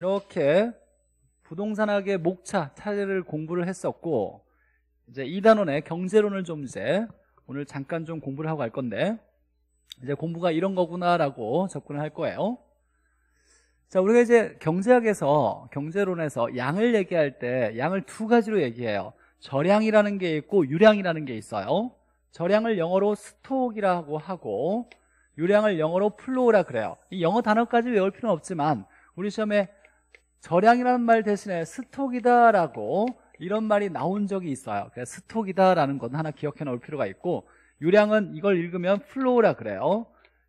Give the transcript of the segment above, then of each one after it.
이렇게 부동산학의 목차 차례를 공부를 했었고 이제 2단원의 경제론을 좀 이제 오늘 잠깐 좀 공부를 하고 갈 건데 이제 공부가 이런 거구나라고 접근을 할 거예요. 자, 우리가 이제 경제학에서 경제론에서 양을 얘기할 때 양을 두 가지로 얘기해요. 절양이라는 게 있고 유량이라는 게 있어요. 절양을 영어로 스톡이라고 하고 유량을 영어로 플로우라 그래요. 이 영어 단어까지 외울 필요는 없지만 우리 시험에 절량이라는 말 대신에 스톡이다라고 이런 말이 나온 적이 있어요. 그러니 스톡이다라는 건 하나 기억해 놓을 필요가 있고 유량은 이걸 읽으면 플로우라 그래요.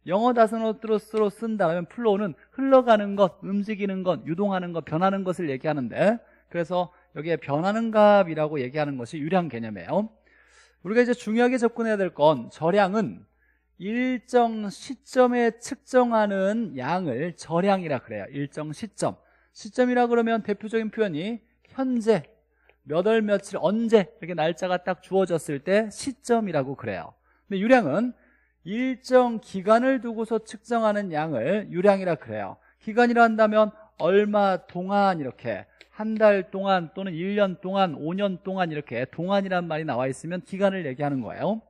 영어 다스노트로스로 쓴다면 플로우는 흘러가는 것, 움직이는 것, 유동하는 것, 변하는 것을 얘기하는데 그래서 여기에 변하는 값이라고 얘기하는 것이 유량 개념이에요. 우리가 이제 중요하게 접근해야 될건 절량은 일정 시점에 측정하는 양을 절량이라 그래요. 일정 시점. 시점이라 그러면 대표적인 표현이 현재 몇월 며칠 언제 이렇게 날짜가 딱 주어졌을 때 시점이라고 그래요 근데 유량은 일정 기간을 두고서 측정하는 양을 유량이라 그래요 기간이라 한다면 얼마 동안 이렇게 한 달 동안 또는 1년 동안 5년 동안 이렇게 동안이란 말이 나와 있으면 기간을 얘기하는 거예요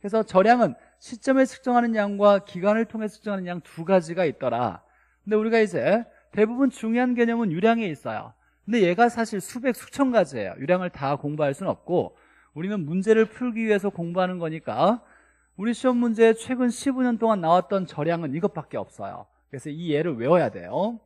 그래서 저량은 시점에 측정하는 양과 기간을 통해 측정하는 양 두 가지가 있더라 근데 우리가 이제 대부분 중요한 개념은 유량에 있어요 근데 얘가 사실 수백 수천 가지예요 유량을 다 공부할 수는 없고 우리는 문제를 풀기 위해서 공부하는 거니까 우리 시험 문제에 최근 15년 동안 나왔던 절량은 이것밖에 없어요 그래서 이 예를 외워야 돼요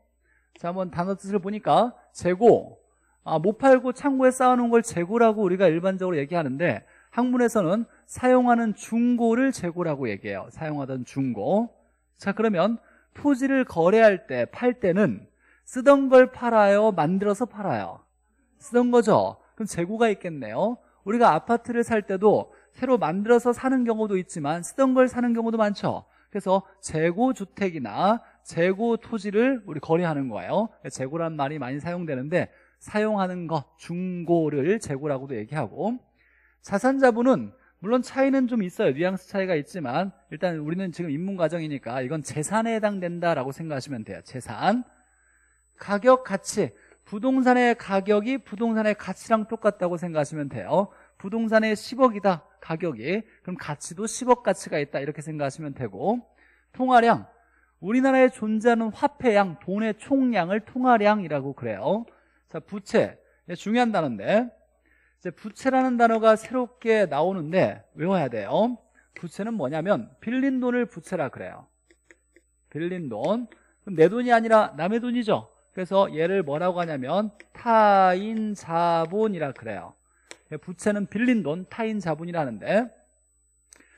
자 한번 단어 뜻을 보니까 재고 아, 못 팔고 창고에 쌓아놓은 걸 재고라고 우리가 일반적으로 얘기하는데 학문에서는 사용하는 중고를 재고라고 얘기해요 사용하던 중고 자 그러면 토지를 거래할 때, 팔 때는 쓰던 걸 팔아요? 만들어서 팔아요? 쓰던 거죠? 그럼 재고가 있겠네요. 우리가 아파트를 살 때도 새로 만들어서 사는 경우도 있지만 쓰던 걸 사는 경우도 많죠. 그래서 재고 주택이나 재고 토지를 우리 거래하는 거예요. 재고란 말이 많이 사용되는데 사용하는 것, 중고를 재고라고도 얘기하고 자산자본은 물론 차이는 좀 있어요. 뉘앙스 차이가 있지만 일단 우리는 지금 입문 과정이니까 이건 재산에 해당된다라고 생각하시면 돼요. 재산, 가격, 가치. 부동산의 가격이 부동산의 가치랑 똑같다고 생각하시면 돼요. 부동산의 10억이다 가격이 그럼 가치도 10억 가치가 있다 이렇게 생각하시면 되고 통화량 우리나라에 존재하는 화폐양 돈의 총량을 통화량이라고 그래요 자 부채 중요한 단어인데 이제 부채라는 단어가 새롭게 나오는데 외워야 돼요. 부채는 뭐냐면 빌린 돈을 부채라 그래요. 빌린 돈. 내 돈이 아니라 남의 돈이죠. 그래서 얘를 뭐라고 하냐면 타인 자본이라 그래요. 부채는 빌린 돈, 타인 자본이라는데.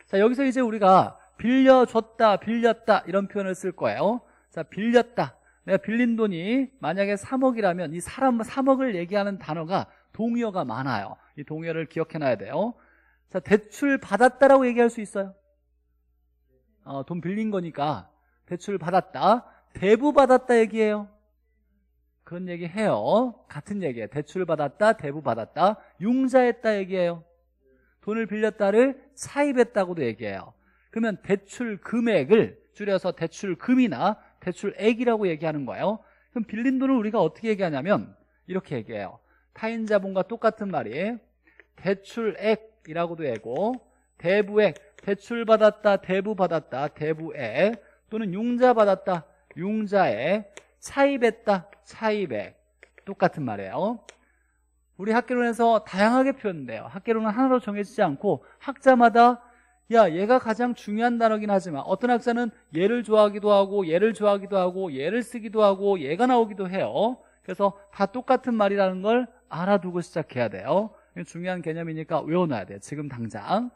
자, 여기서 이제 우리가 빌려줬다, 빌렸다 이런 표현을 쓸 거예요. 자, 빌렸다. 내가 빌린 돈이 만약에 3억이라면 이 사람 3억을 얘기하는 단어가 동의어가 많아요. 이 동의어를 기억해놔야 돼요. 자, 대출 받았다라고 얘기할 수 있어요. 어, 돈 빌린 거니까 대출 받았다. 대부 받았다 얘기해요. 그런 얘기 해요. 같은 얘기예요. 대출 받았다, 대부 받았다. 융자했다 얘기해요. 돈을 빌렸다를 사입했다고도 얘기해요. 그러면 대출 금액을 줄여서 대출금이나 대출액이라고 얘기하는 거예요. 그럼 빌린 돈을 우리가 어떻게 얘기하냐면 이렇게 얘기해요. 타인 자본과 똑같은 말이에요 대출액이라고도 해고 대부액 대출받았다 대부받았다 대부액 또는 융자받았다 융자액 차입했다 차입액 똑같은 말이에요 우리 학계론에서 다양하게 표현돼요 학계론은 하나로 정해지지 않고 학자마다 야 얘가 가장 중요한 단어긴 하지만 어떤 학자는 얘를 좋아하기도 하고 얘를 좋아하기도 하고 얘를 쓰기도 하고 얘가 나오기도 해요 그래서 다 똑같은 말이라는 걸 알아두고 시작해야 돼요 중요한 개념이니까 외워놔야 돼요 지금 당장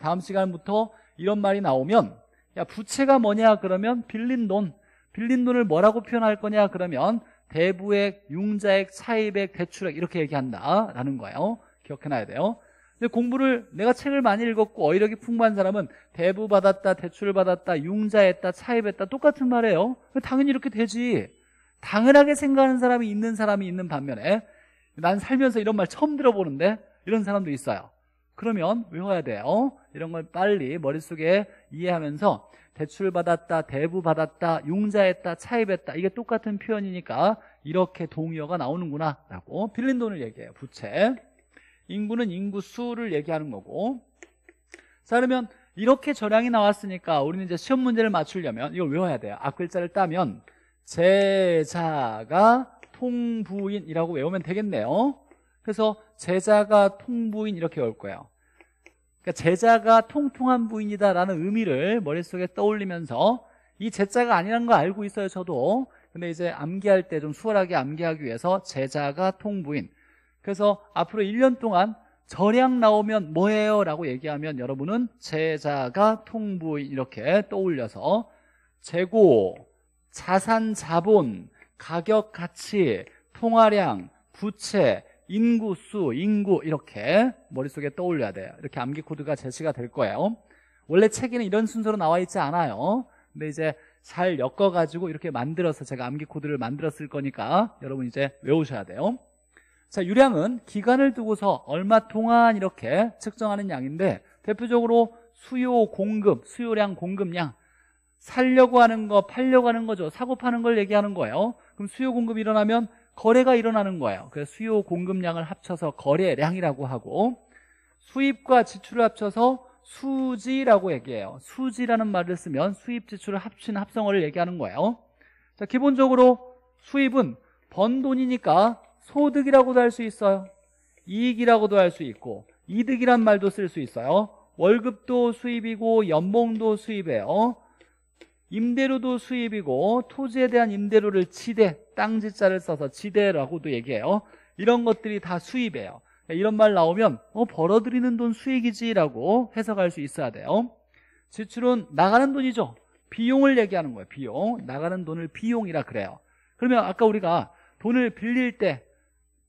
다음 시간부터 이런 말이 나오면 야 부채가 뭐냐 그러면 빌린 돈 빌린 돈을 뭐라고 표현할 거냐 그러면 대부액, 융자액, 차입액, 대출액 이렇게 얘기한다라는 거예요 기억해놔야 돼요 근데 공부를 내가 책을 많이 읽었고 어휘력이 풍부한 사람은 대부 받았다, 대출 받았다, 융자했다, 차입했다 똑같은 말이에요 당연히 이렇게 되지 당연하게 생각하는 사람이 있는 사람이 있는 반면에 난 살면서 이런 말 처음 들어보는데 이런 사람도 있어요 그러면 외워야 돼요 이런 걸 빨리 머릿속에 이해하면서 대출받았다, 대부받았다, 용자했다, 차입했다 이게 똑같은 표현이니까 이렇게 동의어가 나오는구나 라고 빌린 돈을 얘기해요 부채 인구는 인구수를 얘기하는 거고 자 그러면 이렇게 절량이 나왔으니까 우리는 이제 시험 문제를 맞추려면 이걸 외워야 돼요 앞글자를 따면 제자가 통부인이라고 외우면 되겠네요. 그래서 제자가 통부인 이렇게 외울 거예요. 그러니까 제자가 통통한 부인이다라는 의미를 머릿속에 떠올리면서 이 제자가 아니라는 거 알고 있어요, 저도. 근데 이제 암기할 때 좀 수월하게 암기하기 위해서 제자가 통부인. 그래서 앞으로 1년 동안 절약 나오면 뭐예요? 라고 얘기하면 여러분은 제자가 통부인 이렇게 떠올려서 재고, 자산 자본, 가격 가치, 통화량, 부채, 인구 수, 인구 이렇게 머릿속에 떠올려야 돼요. 이렇게 암기 코드가 제시가 될 거예요. 원래 책에는 이런 순서로 나와 있지 않아요. 근데 이제 잘 엮어가지고 이렇게 만들어서 제가 암기 코드를 만들었을 거니까 여러분 이제 외우셔야 돼요. 자, 유량은 기간을 두고서 얼마 동안 이렇게 측정하는 양인데 대표적으로 수요 공급, 수요량 공급량 살려고 하는 거, 팔려고 하는 거죠. 사고 파는 걸 얘기하는 거예요. 그럼 수요 공급이 일어나면 거래가 일어나는 거예요. 그래서 수요 공급량을 합쳐서 거래량이라고 하고 수입과 지출을 합쳐서 수지라고 얘기해요. 수지라는 말을 쓰면 수입 지출을 합친 합성어를 얘기하는 거예요. 자, 기본적으로 수입은 번 돈이니까 소득이라고도 할 수 있어요. 이익이라고도 할 수 있고 이득이란 말도 쓸 수 있어요. 월급도 수입이고 연봉도 수입해요 임대료도 수입이고 토지에 대한 임대료를 지대, 땅지자를 써서 지대라고도 얘기해요. 이런 것들이 다 수입이에요. 이런 말 나오면 어, 벌어들이는 돈 수익이지라고 해석할 수 있어야 돼요. 지출은 나가는 돈이죠. 비용을 얘기하는 거예요. 비용. 나가는 돈을 비용이라 그래요. 그러면 아까 우리가 돈을 빌릴 때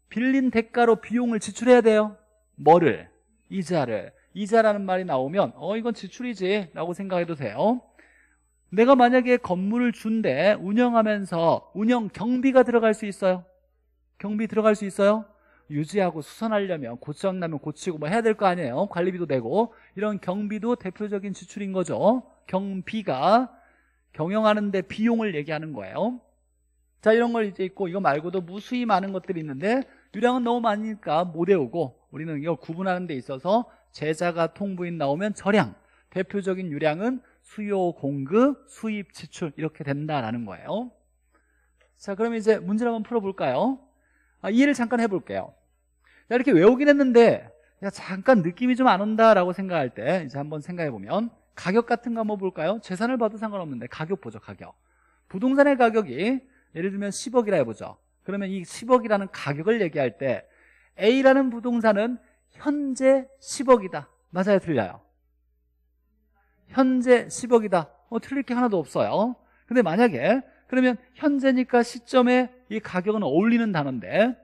빌린 대가로 비용을 지출해야 돼요. 뭐를? 이자를. 이자라는 말이 나오면 어 이건 지출이지 라고 생각해도 돼요. 내가 만약에 건물을 준 데 운영하면서 운영 경비가 들어갈 수 있어요? 경비 들어갈 수 있어요? 유지하고 수선하려면 고장나면 고치고 뭐 해야 될 거 아니에요 관리비도 내고 이런 경비도 대표적인 지출인 거죠 경비가 경영하는데 비용을 얘기하는 거예요 자 이런 걸 이제 있고 이거 말고도 무수히 많은 것들이 있는데 유량은 너무 많으니까 못 외우고 우리는 이거 구분하는 데 있어서 제자가 통부인 나오면 절량 대표적인 유량은 수요, 공급, 수입, 지출 이렇게 된다라는 거예요 자 그럼 이제 문제를 한번 풀어볼까요 아, 이해를 잠깐 해볼게요 자, 이렇게 외우긴 했는데 야, 잠깐 느낌이 좀 안 온다라고 생각할 때 이제 한번 생각해보면 가격 같은 거 한번 볼까요 재산을 봐도 상관없는데 가격 보죠 가격 부동산의 가격이 예를 들면 10억이라 해보죠 그러면 이 10억이라는 가격을 얘기할 때 A라는 부동산은 현재 10억이다 맞아요 틀려요 현재 10억이다. 어, 틀릴 게 하나도 없어요. 근데 만약에 그러면 현재니까 시점에 이 가격은 어울리는 단어인데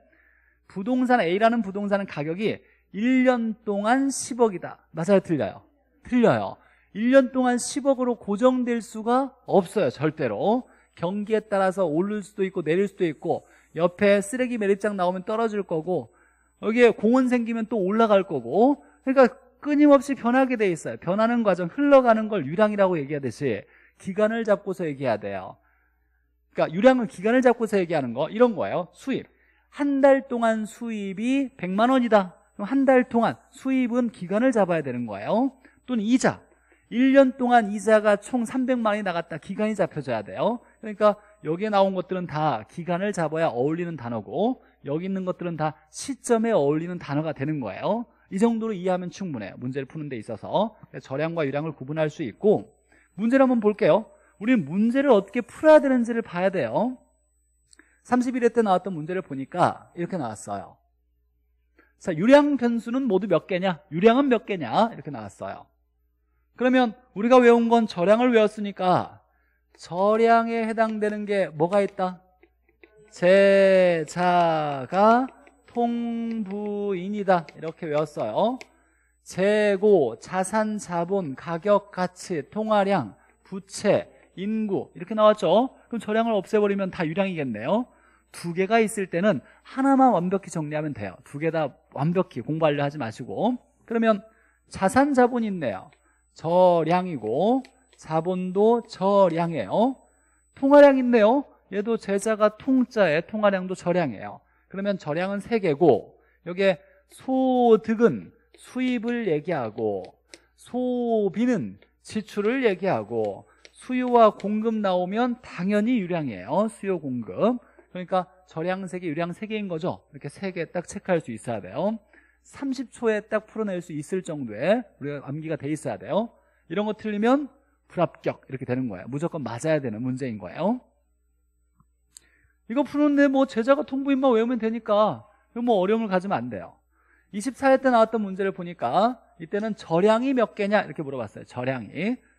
부동산 A라는 부동산의 가격이 1년 동안 10억이다. 맞아요? 틀려요? 틀려요. 1년 동안 10억으로 고정될 수가 없어요. 절대로. 경기에 따라서 오를 수도 있고 내릴 수도 있고 옆에 쓰레기 매립장 나오면 떨어질 거고 여기에 공원 생기면 또 올라갈 거고 그러니까 끊임없이 변하게 돼 있어요. 변하는 과정, 흘러가는 걸 유량이라고 얘기하듯이 기간을 잡고서 얘기해야 돼요. 그러니까 유량은 기간을 잡고서 얘기하는 거 이런 거예요. 수입. 한 달 동안 수입이 100만 원이다. 그럼 한 달 동안 수입은 기간을 잡아야 되는 거예요. 또는 이자. 1년 동안 이자가 총 300만 원이 나갔다. 기간이 잡혀져야 돼요. 그러니까 여기에 나온 것들은 다 기간을 잡아야 어울리는 단어고 여기 있는 것들은 다 시점에 어울리는 단어가 되는 거예요. 이 정도로 이해하면 충분해요. 문제를 푸는 데 있어서 절량과 유량을 구분할 수 있고 문제를 한번 볼게요. 우리는 문제를 어떻게 풀어야 되는지를 봐야 돼요. 31회 때 나왔던 문제를 보니까 이렇게 나왔어요. 자, 유량 변수는 모두 몇 개냐? 유량은 몇 개냐? 이렇게 나왔어요. 그러면 우리가 외운 건 절량을 외웠으니까 절량에 해당되는 게 뭐가 있다? 제자가 통부인이다 이렇게 외웠어요 재고, 자산, 자본, 가격, 가치, 통화량, 부채, 인구 이렇게 나왔죠 그럼 저량을 없애버리면 다 유량이겠네요 두 개가 있을 때는 하나만 완벽히 정리하면 돼요 두 개 다 완벽히 공부하려 하지 마시고 그러면 자산 자본이 있네요 저량이고 자본도 저량이에요 통화량 있네요 얘도 제자가 통자에 통화량도 저량이에요 그러면 저량은 3개고 여기에 소득은 수입을 얘기하고 소비는 지출을 얘기하고 수요와 공급 나오면 당연히 유량이에요 어? 수요 공급 그러니까 저량 3개 유량3개인 거죠 이렇게 3개딱 체크할 수 있어야 돼요 30초에 딱 풀어낼 수 있을 정도의 우리가 암기가 돼 있어야 돼요 이런 거 틀리면 불합격 이렇게 되는 거예요 무조건 맞아야 되는 문제인 거예요 이거 푸는데 뭐 제자가 통부인만 외우면 되니까 뭐 어려움을 가지면 안 돼요 24회 때 나왔던 문제를 보니까 이때는 절량이 몇 개냐 이렇게 물어봤어요 절량이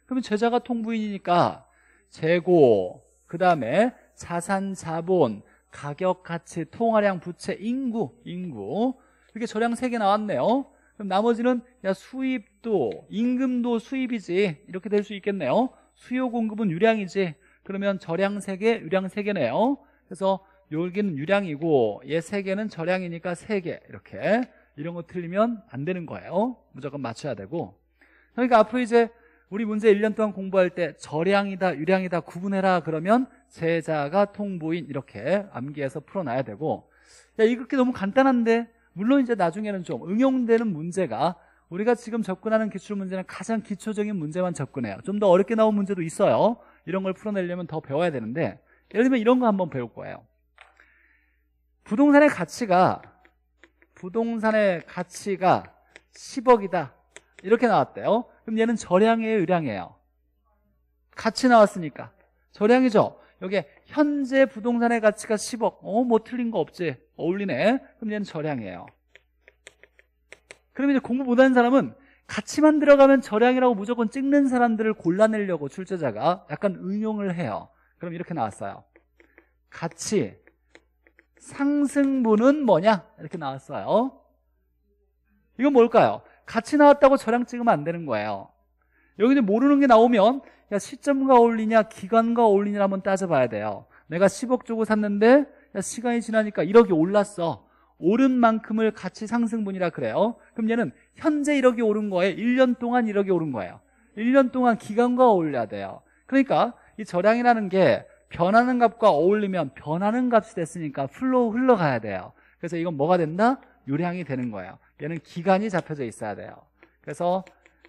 그러면 제자가 통부인이니까 재고 그 다음에 자산 자본 가격 가치 통화량 부채 인구 인구 이렇게 절량 3개 나왔네요 그럼 나머지는 야 수입도 임금도 수입이지 이렇게 될 수 있겠네요 수요 공급은 유량이지 그러면 절량 3개 유량 3개네요 그래서 여기는 유량이고 얘 세 개는 절량이니까 세 개 이렇게 이런 거 틀리면 안 되는 거예요 무조건 맞춰야 되고 그러니까 앞으로 이제 우리 문제 1년 동안 공부할 때 절량이다 유량이다 구분해라 그러면 제자가 통보인 이렇게 암기해서 풀어놔야 되고 야 이렇게 너무 간단한데 물론 이제 나중에는 좀 응용되는 문제가 우리가 지금 접근하는 기출 문제는 가장 기초적인 문제만 접근해요 좀 더 어렵게 나온 문제도 있어요 이런 걸 풀어내려면 더 배워야 되는데 예를 들면 이런 거 한번 배울 거예요. 부동산의 가치가 부동산의 가치가 10억이다. 이렇게 나왔대요. 그럼 얘는 절량이에요, 유량이에요? 같이 나왔으니까. 절량이죠. 여기에 현재 부동산의 가치가 10억. 어, 뭐 틀린 거 없지. 어울리네. 그럼 얘는 절량이에요. 그럼 이제 공부 못하는 사람은 가치만 들어가면 절량이라고 무조건 찍는 사람들을 골라내려고 출제자가 약간 응용을 해요. 그럼 이렇게 나왔어요. 같이 상승분은 뭐냐? 이렇게 나왔어요. 이건 뭘까요? 같이 나왔다고 저량 찍으면 안 되는 거예요. 여기서 모르는 게 나오면 야 시점과 어울리냐 기간과 어울리냐 한번 따져봐야 돼요. 내가 10억 주고 샀는데 야, 시간이 지나니까 1억이 올랐어. 오른 만큼을 같이 상승분이라 그래요. 그럼 얘는 현재 1억이 오른 거에 1년 동안 1억이 오른 거예요. 1년 동안 기간과 어울려야 돼요. 그러니까 이 저량이라는 게 변하는 값과 어울리면 변하는 값이 됐으니까 풀로 흘러가야 돼요 그래서 이건 뭐가 된다? 유량이 되는 거예요 얘는 기간이 잡혀져 있어야 돼요 그래서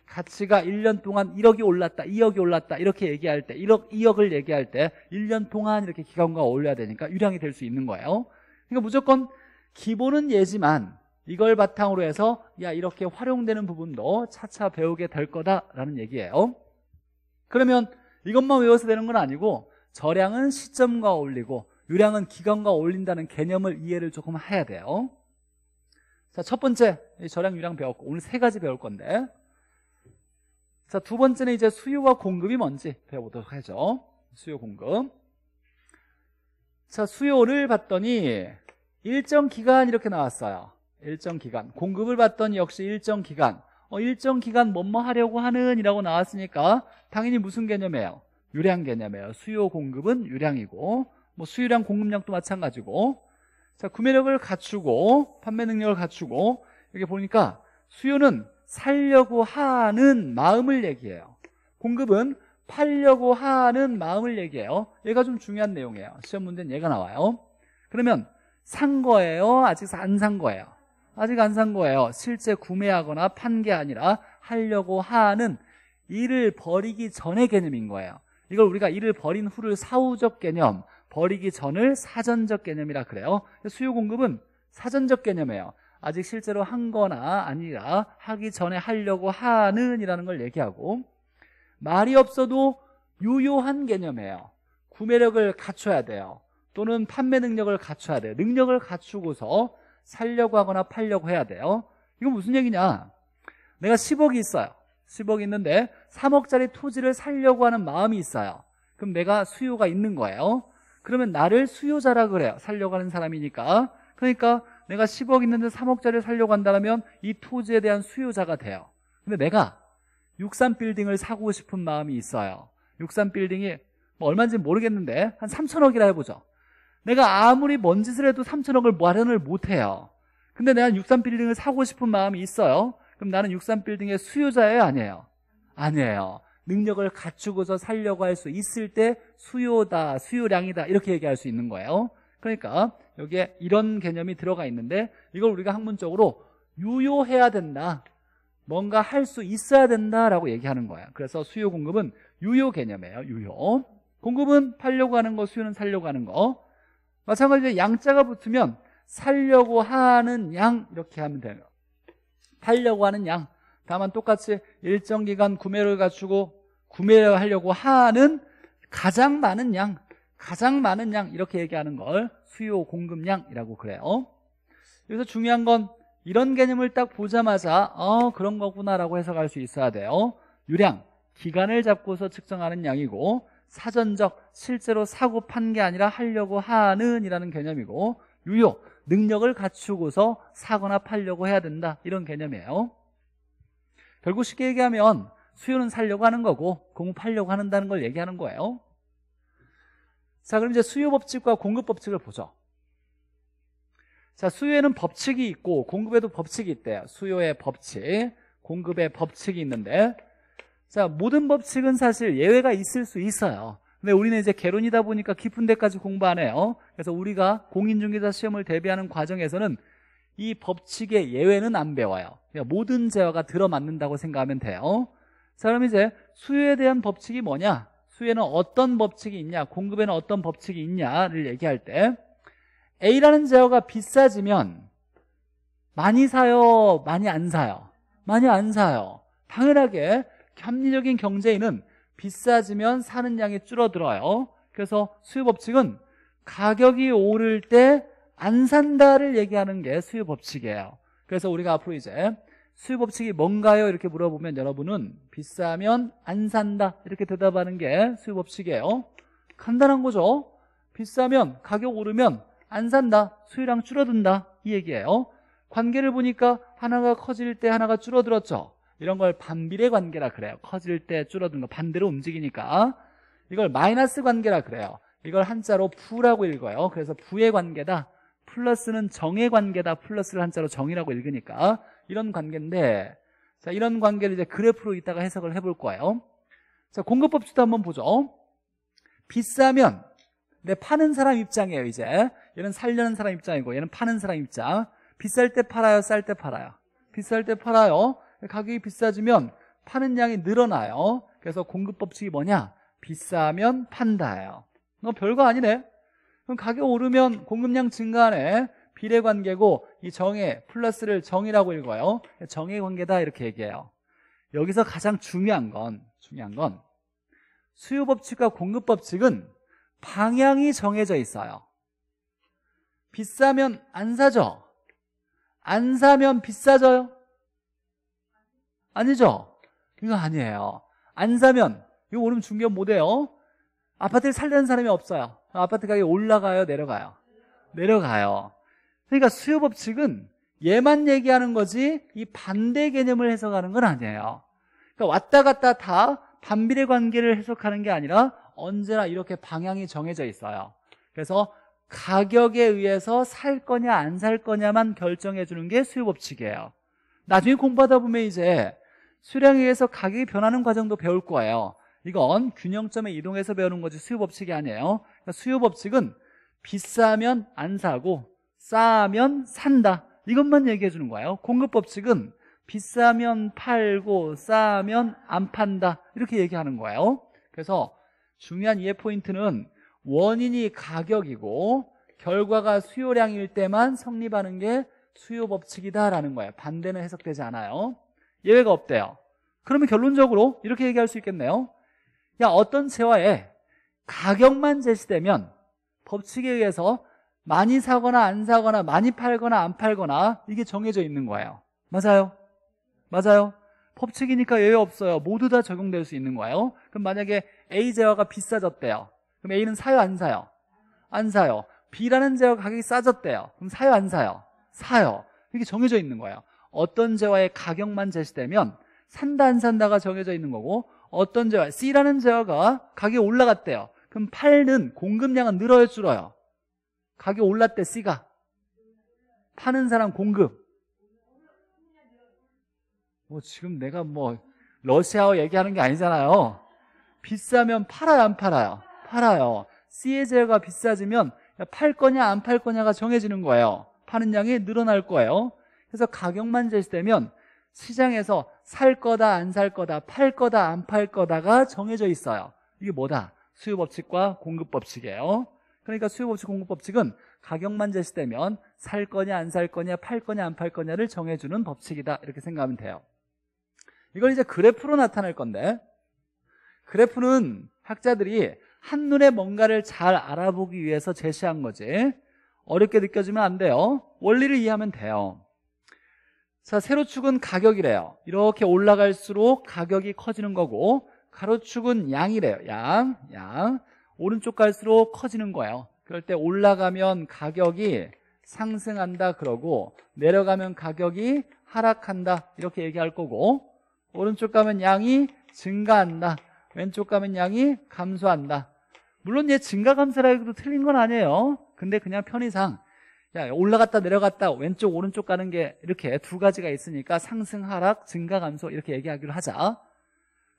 가치가 1년 동안 1억이 올랐다 2억이 올랐다 이렇게 얘기할 때 1억 2억을 얘기할 때 1년 동안 이렇게 기간과 어울려야 되니까 유량이 될 수 있는 거예요 그러니까 무조건 기본은 예지만 이걸 바탕으로 해서 야 이렇게 활용되는 부분도 차차 배우게 될 거다라는 얘기예요 그러면 이것만 외워서 되는 건 아니고 절량은 시점과 어울리고 유량은 기간과 어울린다는 개념을 이해를 조금 해야 돼요 자, 첫 번째 절량 유량 배웠고 오늘 세 가지 배울 건데 자, 두 번째는 이제 수요와 공급이 뭔지 배워보도록 하죠 수요 공급 자, 수요를 봤더니 일정 기간 이렇게 나왔어요 일정 기간 공급을 봤더니 역시 일정 기간 어, 일정 기간 뭐뭐 하려고 하는 이라고 나왔으니까 당연히 무슨 개념이에요? 유량 개념이에요. 수요 공급은 유량이고 뭐 수요량 공급량도 마찬가지고 자 구매력을 갖추고 판매 능력을 갖추고 이렇게 보니까 수요는 살려고 하는 마음을 얘기해요. 공급은 팔려고 하는 마음을 얘기해요. 얘가 좀 중요한 내용이에요. 시험 문제는 얘가 나와요. 그러면 산 거예요? 아직 안 산 거예요? 아직 안 산 거예요. 실제 구매하거나 판 게 아니라 하려고 하는 일을 버리기 전의 개념인 거예요. 이걸 우리가 일을 버린 후를 사후적 개념, 버리기 전을 사전적 개념이라 그래요. 수요 공급은 사전적 개념이에요. 아직 실제로 한 거나 아니라 하기 전에 하려고 하는 이라는 걸 얘기하고 말이 없어도 유효한 개념이에요. 구매력을 갖춰야 돼요. 또는 판매 능력을 갖춰야 돼요. 능력을 갖추고서 살려고 하거나 팔려고 해야 돼요 이건 무슨 얘기냐 내가 10억이 있어요 10억이 있는데 3억짜리 토지를 살려고 하는 마음이 있어요 그럼 내가 수요가 있는 거예요 그러면 나를 수요자라 그래요 살려고 하는 사람이니까 그러니까 내가 10억 있는데 3억짜리 살려고 한다면 이 토지에 대한 수요자가 돼요 근데 내가 63빌딩을 사고 싶은 마음이 있어요 63빌딩이 뭐 얼마인지 모르겠는데 한 3천억이라 해보죠 내가 아무리 뭔 짓을 해도 3천억을 마련을 못해요. 근데 내가 63빌딩을 사고 싶은 마음이 있어요. 그럼 나는 63빌딩의 수요자예요? 아니에요? 아니에요. 능력을 갖추고서 살려고 할 수 있을 때 수요다, 수요량이다 이렇게 얘기할 수 있는 거예요. 그러니까 여기에 이런 개념이 들어가 있는데 이걸 우리가 학문적으로 유효해야 된다. 뭔가 할 수 있어야 된다라고 얘기하는 거야. 그래서 수요 공급은 유효 개념이에요. 유효. 공급은 팔려고 하는 거, 수요는 살려고 하는 거. 마찬가지로 양자가 붙으면 살려고 하는 양 이렇게 하면 돼요 팔려고 하는 양 다만 똑같이 일정 기간 구매를 갖추고 구매 하려고 하는 가장 많은 양 가장 많은 양 이렇게 얘기하는 걸 수요 공급량이라고 그래요 여기서 중요한 건 이런 개념을 딱 보자마자 어 그런 거구나라고 해석할 수 있어야 돼요 유량 기간을 잡고서 측정하는 양이고 사전적 실제로 사고 판 게 아니라 하려고 하는 이라는 개념이고 유효 능력을 갖추고서 사거나 팔려고 해야 된다 이런 개념이에요 결국 쉽게 얘기하면 수요는 살려고 하는 거고 공급 팔려고 한다는 걸 얘기하는 거예요 자 그럼 이제 수요 법칙과 공급 법칙을 보죠 자 수요에는 법칙이 있고 공급에도 법칙이 있대요 수요의 법칙 공급의 법칙이 있는데 자, 모든 법칙은 사실 예외가 있을 수 있어요. 근데 우리는 이제 개론이다 보니까 깊은 데까지 공부 안 해요. 그래서 우리가 공인중개사 시험을 대비하는 과정에서는 이 법칙의 예외는 안 배워요. 모든 재화가 들어맞는다고 생각하면 돼요. 자, 그럼 이제 수요에 대한 법칙이 뭐냐? 수요에는 어떤 법칙이 있냐? 공급에는 어떤 법칙이 있냐를 얘기할 때 A라는 재화가 비싸지면 많이 사요? 많이 안 사요? 많이 안 사요. 당연하게 합리적인 경제인은 비싸지면 사는 양이 줄어들어요. 그래서 수요법칙은 가격이 오를 때 안 산다를 얘기하는 게 수요법칙이에요. 그래서 우리가 앞으로 이제 수요법칙이 뭔가요? 이렇게 물어보면 여러분은 비싸면 안 산다 이렇게 대답하는 게 수요법칙이에요. 간단한 거죠. 비싸면 가격 오르면 안 산다 수요량 줄어든다 이 얘기예요. 관계를 보니까 하나가 커질 때 하나가 줄어들었죠. 이런 걸 반비례 관계라 그래요 커질 때 줄어든 거 반대로 움직이니까 이걸 마이너스 관계라 그래요 이걸 한자로 부라고 읽어요 그래서 부의 관계다 플러스는 정의 관계다 플러스를 한자로 정의라고 읽으니까 이런 관계인데 자 이런 관계를 이제 그래프로 이따가 해석을 해볼 거예요 자 공급법칙도 한번 보죠 비싸면 내 파는 사람 입장이에요 이제 얘는 살려는 사람 입장이고 얘는 파는 사람 입장 비쌀 때 팔아요 쌀 때 팔아요 비쌀 때 팔아요 가격이 비싸지면 파는 양이 늘어나요. 그래서 공급 법칙이 뭐냐? 비싸면 판다예요. 너 별거 아니네. 그럼 가격 오르면 공급량 증가네. 하 비례 관계고 이 정의 플러스를 정의라고 읽어요. 정의 관계다 이렇게 얘기해요. 여기서 가장 중요한 건 중요한 건 수요 법칙과 공급 법칙은 방향이 정해져 있어요. 비싸면 안 사죠. 안 사면 비싸져요. 아니죠? 이거 아니에요. 안 사면 이거 오름 중개 못해요. 아파트를 살려는 사람이 없어요. 아파트 가격이 올라가요, 내려가요? 내려가요. 그러니까 수요법칙은 얘만 얘기하는 거지 이 반대 개념을 해석하는 건 아니에요. 그러니까 왔다 갔다 다 반비례 관계를 해석하는 게 아니라 언제나 이렇게 방향이 정해져 있어요. 그래서 가격에 의해서 살 거냐 안 살 거냐만 결정해 주는 게 수요 법칙이에요. 나중에 공부하다 보면 이제 수량에 의해서 가격이 변하는 과정도 배울 거예요 이건 균형점의이동에서 배우는 거지 수요 법칙이 아니에요 그러니까 수요 법칙은 비싸면 안 사고 싸면 산다 이것만 얘기해 주는 거예요 공급 법칙은 비싸면 팔고 싸면 안 판다 이렇게 얘기하는 거예요 그래서 중요한 이해 포인트는 원인이 가격이고 결과가 수요량일 때만 성립하는 게 수요 법칙이다라는 거예요 반대는 해석되지 않아요 예외가 없대요. 그러면 결론적으로 이렇게 얘기할 수 있겠네요. 야, 어떤 채화에 가격만 제시되면 법칙에 의해서 많이 사거나 안 사거나 많이 팔거나 안 팔거나 이게 정해져 있는 거예요. 맞아요? 맞아요? 법칙이니까 예외 없어요. 모두 다 적용될 수 있는 거예요. 그럼 만약에 A 재화가 비싸졌대요. 그럼 A는 사요, 안 사요? 안 사요. B라는 재화 가격이 싸졌대요. 그럼 사요, 안 사요? 사요. 이게 정해져 있는 거예요. 어떤 재화의 가격만 제시되면 산다 안 산다가 정해져 있는 거고 어떤 재화 C라는 재화가 가격이 올라갔대요 그럼 팔는 공급량은 늘어요 줄어요 가격 이 올랐대 C가 파는 사람 공급 뭐 지금 내가 뭐 러시아어 얘기하는 게 아니잖아요 비싸면 팔아요 안 팔아요 팔아요 C의 재화가 비싸지면 팔 거냐 안 팔 거냐가 정해지는 거예요 파는 양이 늘어날 거예요 그래서 가격만 제시되면 시장에서 살 거다 안 살 거다 팔 거다 안 팔 거다가 정해져 있어요 이게 뭐다? 수요 법칙과 공급 법칙이에요 그러니까 수요 법칙 공급 법칙은 가격만 제시되면 살 거냐 안 살 거냐 팔 거냐 안 팔 거냐를 정해주는 법칙이다 이렇게 생각하면 돼요 이걸 이제 그래프로 나타낼 건데 그래프는 학자들이 한눈에 뭔가를 잘 알아보기 위해서 제시한 거지 어렵게 느껴지면 안 돼요 원리를 이해하면 돼요 자, 세로축은 가격이래요. 이렇게 올라갈수록 가격이 커지는 거고 가로축은 양이래요. 양, 양. 오른쪽 갈수록 커지는 거예요. 그럴 때 올라가면 가격이 상승한다 그러고 내려가면 가격이 하락한다 이렇게 얘기할 거고 오른쪽 가면 양이 증가한다 왼쪽 가면 양이 감소한다 물론 얘 증가 감소라고 해도 틀린 건 아니에요 근데 그냥 편의상 야, 올라갔다 내려갔다 왼쪽 오른쪽 가는 게 이렇게 두 가지가 있으니까 상승 하락 증가 감소 이렇게 얘기하기로 하자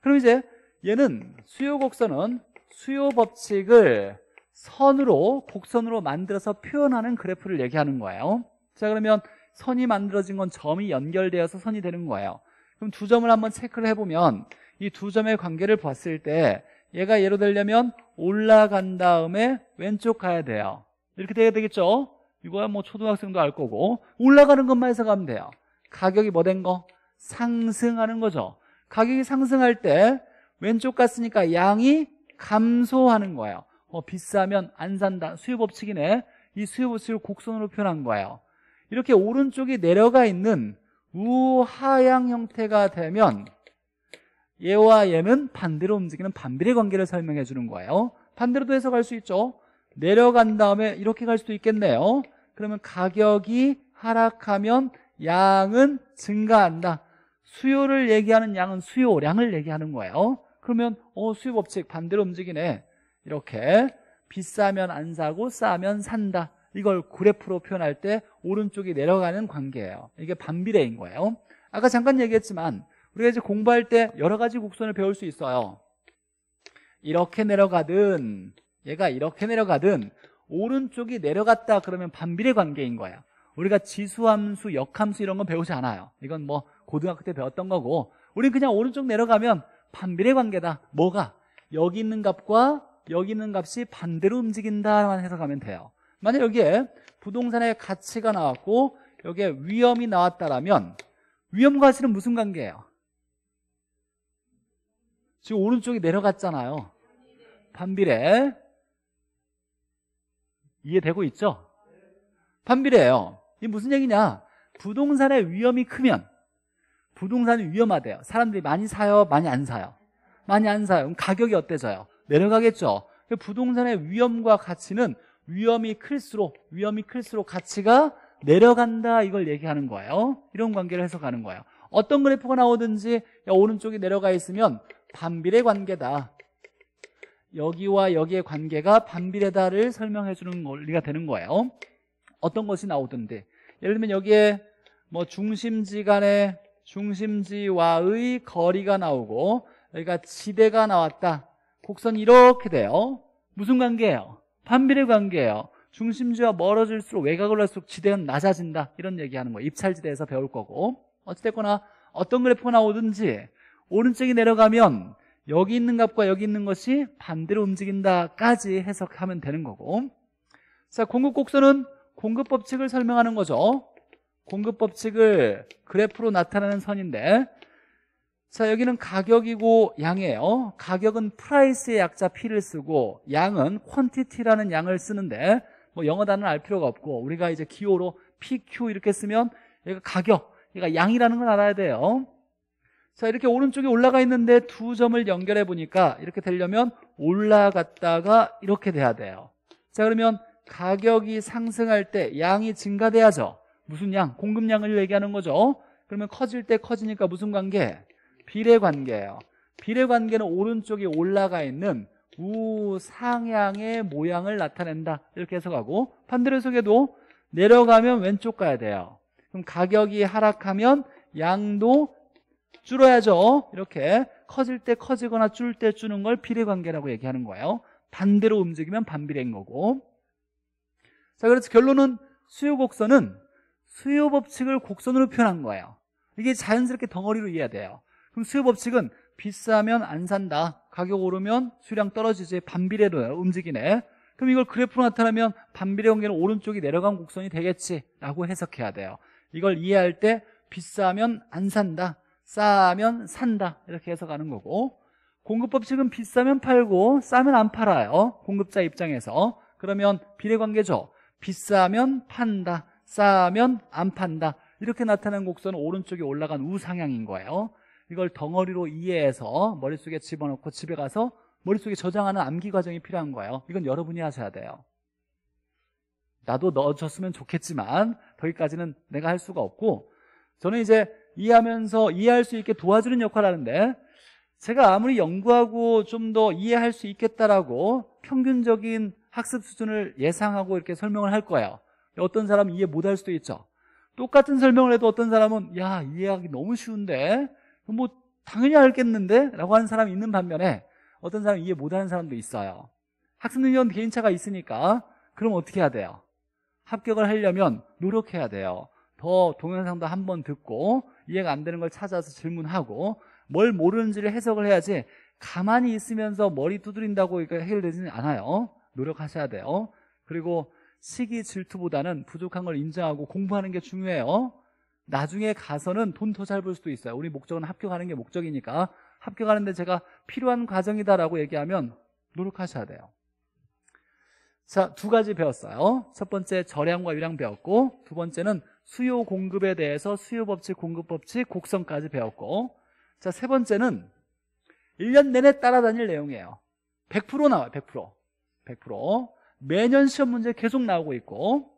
그럼 이제 얘는 수요 곡선은 수요 법칙을 선으로 곡선으로 만들어서 표현하는 그래프를 얘기하는 거예요 자 그러면 선이 만들어진 건 점이 연결되어서 선이 되는 거예요 그럼 두 점을 한번 체크를 해보면 이 두 점의 관계를 봤을 때 얘가 예로 되려면 올라간 다음에 왼쪽 가야 돼요 이렇게 돼야 되겠죠 이거야 뭐 초등학생도 알 거고 올라가는 것만 해서가면 돼요. 가격이 뭐 된 거? 상승하는 거죠. 가격이 상승할 때 왼쪽 갔으니까 양이 감소하는 거예요. 어, 비싸면 안 산다. 수요 법칙이네. 이 수요 법칙을 곡선으로 표현한 거예요. 이렇게 오른쪽이 내려가 있는 우하향 형태가 되면 얘와 얘는 반대로 움직이는 반비례 관계를 설명해 주는 거예요. 반대로도 해석할 수 있죠. 내려간 다음에 이렇게 갈 수도 있겠네요. 그러면 가격이 하락하면 양은 증가한다. 수요를 얘기하는 양은 수요량을 얘기하는 거예요. 그러면 어 수요 법칙 반대로 움직이네. 이렇게 비싸면 안 사고 싸면 산다. 이걸 그래프로 표현할 때 오른쪽이 내려가는 관계예요. 이게 반비례인 거예요. 아까 잠깐 얘기했지만 우리가 이제 공부할 때 여러 가지 곡선을 배울 수 있어요. 이렇게 내려가든 얘가 이렇게 내려가든 오른쪽이 내려갔다 그러면 반비례 관계인 거요 우리가 지수함수, 역함수 이런 건 배우지 않아요 이건 뭐 고등학교 때 배웠던 거고 우린 그냥 오른쪽 내려가면 반비례 관계다 뭐가? 여기 있는 값과 여기 있는 값이 반대로 움직인다만 해석하면 돼요 만약 여기에 부동산의 가치가 나왔고 여기에 위험이 나왔다라면 위험과 실은 무슨 관계예요? 지금 오른쪽이 내려갔잖아요 반비례 이해되고 있죠? 반비례예요. 이게 무슨 얘기냐? 부동산의 위험이 크면 부동산이 위험하대요. 사람들이 많이 사요, 많이 안 사요. 많이 안 사요. 그럼 가격이 어때져요? 내려가겠죠. 부동산의 위험과 가치는 위험이 클수록 위험이 클수록 가치가 내려간다 이걸 얘기하는 거예요. 이런 관계를 해석하는 거예요. 어떤 그래프가 나오든지 오른쪽이 내려가 있으면 반비례 관계다. 여기와 여기의 관계가 반비례다를 설명해 주는 원리가 되는 거예요 어떤 것이 나오던데 예를 들면 여기에 뭐 중심지 간의 중심지와의 거리가 나오고 여기가 지대가 나왔다 곡선이 이렇게 돼요 무슨 관계예요? 반비례 관계예요 중심지와 멀어질수록 외곽을로수록 지대는 낮아진다 이런 얘기하는 거예요 입찰지대에서 배울 거고 어찌됐거나 어떤 그래프가 나오든지 오른쪽이 내려가면 여기 있는 값과 여기 있는 것이 반대로 움직인다까지 해석하면 되는 거고 자 공급 곡선은 공급 법칙을 설명하는 거죠 공급 법칙을 그래프로 나타내는 선인데 자 여기는 가격이고 양이에요 가격은 프라이스의 약자 P를 쓰고 양은 퀀티티라는 양을 쓰는데 뭐 영어 단어는 알 필요가 없고 우리가 이제 기호로 PQ 이렇게 쓰면 얘가 가격 얘가 양이라는 걸 알아야 돼요 자, 이렇게 오른쪽에 올라가 있는데 두 점을 연결해 보니까 이렇게 되려면 올라갔다가 이렇게 돼야 돼요. 자, 그러면 가격이 상승할 때 양이 증가돼야죠. 무슨 양? 공급량을 얘기하는 거죠. 그러면 커질 때 커지니까 무슨 관계? 비례 관계예요. 비례 관계는 오른쪽에 올라가 있는 우상향의 모양을 나타낸다. 이렇게 해석하고 반대로 해석해도 내려가면 왼쪽 가야 돼요. 그럼 가격이 하락하면 양도 줄어야죠. 이렇게 커질 때 커지거나 줄 때 주는 걸 비례관계라고 얘기하는 거예요. 반대로 움직이면 반비례인 거고. 자, 그래서 결론은 수요 곡선은 수요 법칙을 곡선으로 표현한 거예요. 이게 자연스럽게 덩어리로 이해해야 돼요. 그럼 수요 법칙은 비싸면 안 산다. 가격 오르면 수량 떨어지지. 반비례로 움직이네. 그럼 이걸 그래프로 나타내면 반비례 관계는 오른쪽이 내려간 곡선이 되겠지라고 해석해야 돼요. 이걸 이해할 때 비싸면 안 산다. 싸면 산다 이렇게 해서가는 거고 공급법칙은 비싸면 팔고 싸면 안 팔아요 공급자 입장에서 그러면 비례관계죠 비싸면 판다 싸면 안 판다 이렇게 나타난 곡선은 오른쪽에 올라간 우상향인 거예요 이걸 덩어리로 이해해서 머릿속에 집어넣고 집에 가서 머릿속에 저장하는 암기 과정이 필요한 거예요 이건 여러분이 하셔야 돼요 나도 넣어줬으면 좋겠지만 거기까지는 내가 할 수가 없고 저는 이제 이해하면서 이해할 수 있게 도와주는 역할을 하는데 제가 아무리 연구하고 좀 더 이해할 수 있겠다라고 평균적인 학습 수준을 예상하고 이렇게 설명을 할 거예요. 어떤 사람은 이해 못 할 수도 있죠. 똑같은 설명을 해도 어떤 사람은 야 이해하기 너무 쉬운데 뭐 당연히 알겠는데 라고 하는 사람이 있는 반면에 어떤 사람은 이해 못하는 사람도 있어요. 학습 능력은 개인차가 있으니까 그럼 어떻게 해야 돼요? 합격을 하려면 노력해야 돼요. 더 동영상도 한번 듣고 이해가 안 되는 걸 찾아서 질문하고 뭘 모르는지를 해석을 해야지 가만히 있으면서 머리 두드린다고 해결되지는 않아요 노력하셔야 돼요 그리고 시기 질투보다는 부족한 걸 인정하고 공부하는 게 중요해요 나중에 가서는 돈 더 잘 벌 수도 있어요 우리 목적은 합격하는 게 목적이니까 합격하는데 제가 필요한 과정이다라고 얘기하면 노력하셔야 돼요 자, 두 가지 배웠어요 첫 번째 절량과 유량 배웠고 두 번째는 수요 공급에 대해서 수요 법칙, 공급 법칙, 곡선까지 배웠고 자, 세 번째는 1년 내내 따라다닐 내용이에요. 100% 나와요, 100%. 100%. 매년 시험 문제 계속 나오고 있고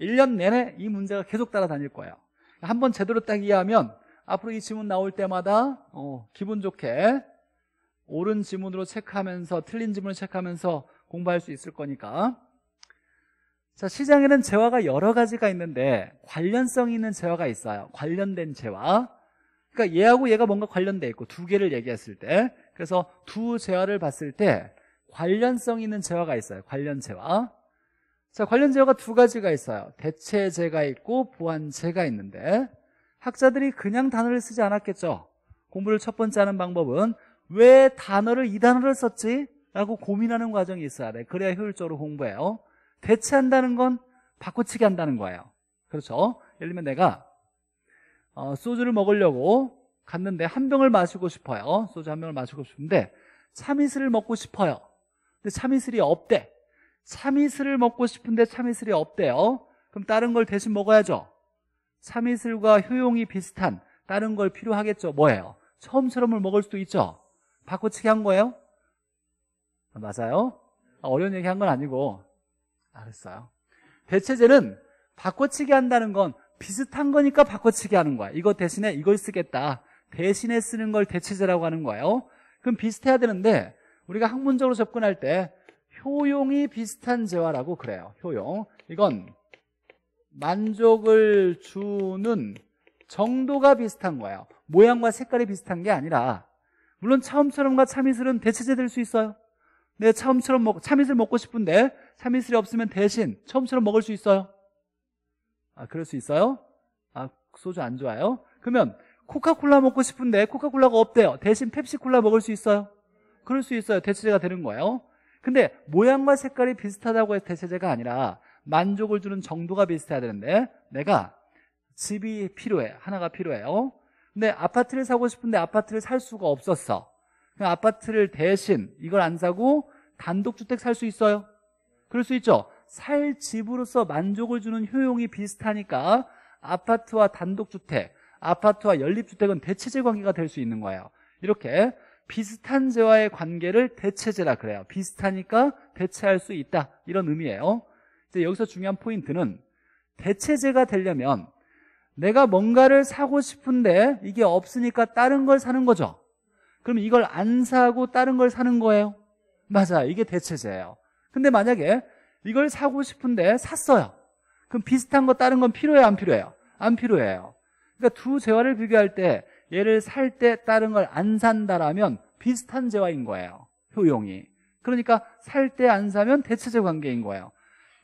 1년 내내 이 문제가 계속 따라다닐 거예요. 한 번 제대로 딱 이해하면 앞으로 이 지문 나올 때마다 어, 기분 좋게 옳은 지문으로 체크하면서 틀린 지문을 체크하면서 공부할 수 있을 거니까 자, 시장에는 재화가 여러 가지가 있는데 관련성 있는 재화가 있어요. 관련된 재화. 그러니까 얘하고 얘가 뭔가 관련돼 있고 두 개를 얘기했을 때 그래서 두 재화를 봤을 때 관련성 있는 재화가 있어요. 관련 재화. 자, 관련 재화가 두 가지가 있어요. 대체재가 있고 보완재가 있는데 학자들이 그냥 단어를 쓰지 않았겠죠. 공부를 첫 번째 하는 방법은 왜 단어를 이 단어를 썼지? 라고 고민하는 과정이 있어야 돼. 그래야 효율적으로 공부해요. 대체한다는 건 바꿔치기 한다는 거예요 그렇죠 예를 들면 내가 어, 소주를 먹으려고 갔는데 한 병을 마시고 싶어요 소주 한 병을 마시고 싶은데 참이슬을 먹고 싶어요 근데 참이슬이 없대 참이슬을 먹고 싶은데 참이슬이 없대요 그럼 다른 걸 대신 먹어야죠 참이슬과 효용이 비슷한 다른 걸 필요하겠죠 뭐예요? 처음처럼을 먹을 수도 있죠 바꿔치기 한 거예요? 아, 맞아요? 아, 어려운 얘기 한 건 아니고 알았어요. 대체제는 바꿔치기 한다는 건 비슷한 거니까 바꿔치기 하는 거야. 이거 대신에 이걸 쓰겠다. 대신에 쓰는 걸 대체제라고 하는 거예요. 그럼 비슷해야 되는데 우리가 학문적으로 접근할 때 효용이 비슷한 재화라고 그래요. 효용. 이건 만족을 주는 정도가 비슷한 거예요. 모양과 색깔이 비슷한 게 아니라 물론 차음처럼과 참이슬은 대체제 될 수 있어요. 내 처음처럼 먹, 참이슬 먹고 싶은데 참이슬이 없으면 대신 처음처럼 먹을 수 있어요? 아, 그럴 수 있어요? 아, 소주 안 좋아요? 그러면 코카콜라 먹고 싶은데 코카콜라가 없대요. 대신 펩시콜라 먹을 수 있어요? 그럴 수 있어요. 대체제가 되는 거예요. 근데 모양과 색깔이 비슷하다고 해서 대체제가 아니라 만족을 주는 정도가 비슷해야 되는데 내가 집이 필요해. 하나가 필요해요. 근데 아파트를 사고 싶은데 아파트를 살 수가 없었어. 아파트를 대신 이걸 안 사고 단독주택 살 수 있어요? 그럴 수 있죠. 살 집으로서 만족을 주는 효용이 비슷하니까 아파트와 단독주택, 아파트와 연립주택은 대체제 관계가 될 수 있는 거예요. 이렇게 비슷한 재화의 관계를 대체제라 그래요. 비슷하니까 대체할 수 있다. 이런 의미예요. 이제 여기서 중요한 포인트는 대체제가 되려면 내가 뭔가를 사고 싶은데 이게 없으니까 다른 걸 사는 거죠. 그럼 이걸 안 사고 다른 걸 사는 거예요? 맞아. 이게 대체제예요. 근데 만약에 이걸 사고 싶은데 샀어요. 그럼 비슷한 거 다른 건 필요해요? 안 필요해요? 안 필요해요. 그러니까 두 재화를 비교할 때 얘를 살 때 다른 걸 안 산다라면 비슷한 재화인 거예요. 효용이. 그러니까 살 때 안 사면 대체제 관계인 거예요.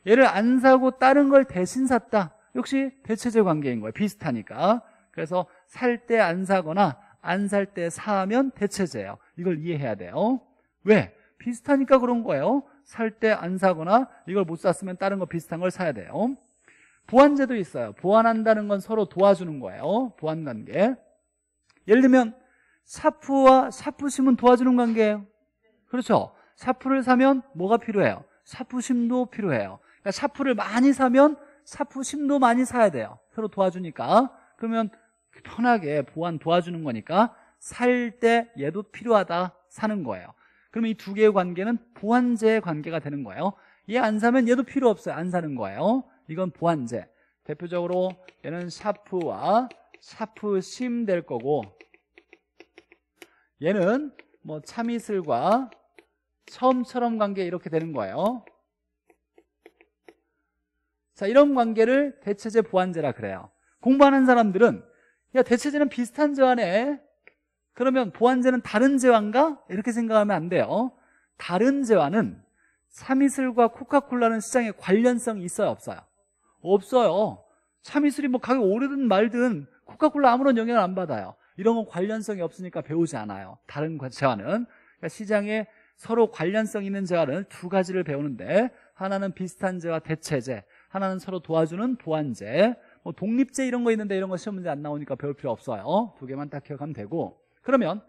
얘를 안 사고 다른 걸 대신 샀다. 역시 대체제 관계인 거예요. 비슷하니까. 그래서 살 때 안 사거나 안살때 사면 대체제예요. 이걸 이해해야 돼요. 왜? 비슷하니까 그런 거예요. 살 때 안 사거나 이걸 못 샀으면 다른 거 비슷한 걸 사야 돼요. 보완제도 있어요. 보완한다는 건 서로 도와주는 거예요. 보완 관계. 예를 들면 사프와 사프심은 도와주는 관계예요. 그렇죠? 사프를 사면 뭐가 필요해요? 사프심도 필요해요. 그러니까 사프를 많이 사면 사프심도 많이 사야 돼요. 서로 도와주니까. 그러면 편하게 보완 도와주는 거니까 살 때 얘도 필요하다 사는 거예요 그럼이 두 개의 관계는 보완제의 관계가 되는 거예요 얘 안 사면 얘도 필요 없어요 안 사는 거예요 이건 보완제 대표적으로 얘는 샤프와 샤프심 될 거고 얘는 뭐 참이슬과 처음처럼 관계 이렇게 되는 거예요 자 이런 관계를 대체제 보완제라 그래요 공부하는 사람들은 야 그러니까 대체제는 비슷한 제안에 그러면 보완제는 다른 제안가 이렇게 생각하면 안 돼요 다른 제안은 참이슬과 코카콜라는 시장에 관련성이 있어요 없어요? 없어요 참이슬이 뭐 가격 오르든 말든 코카콜라 아무런 영향을 안 받아요 이런 건 관련성이 없으니까 배우지 않아요 다른 제안은 그러니까 시장에 서로 관련성 있는 제안은 두 가지를 배우는데 하나는 비슷한 제와 대체제 하나는 서로 도와주는 보완제 뭐 독립제 이런 거 있는데 이런 거 시험 문제 안 나오니까 배울 필요 없어요. 어? 두 개만 딱 기억하면 되고. 그러면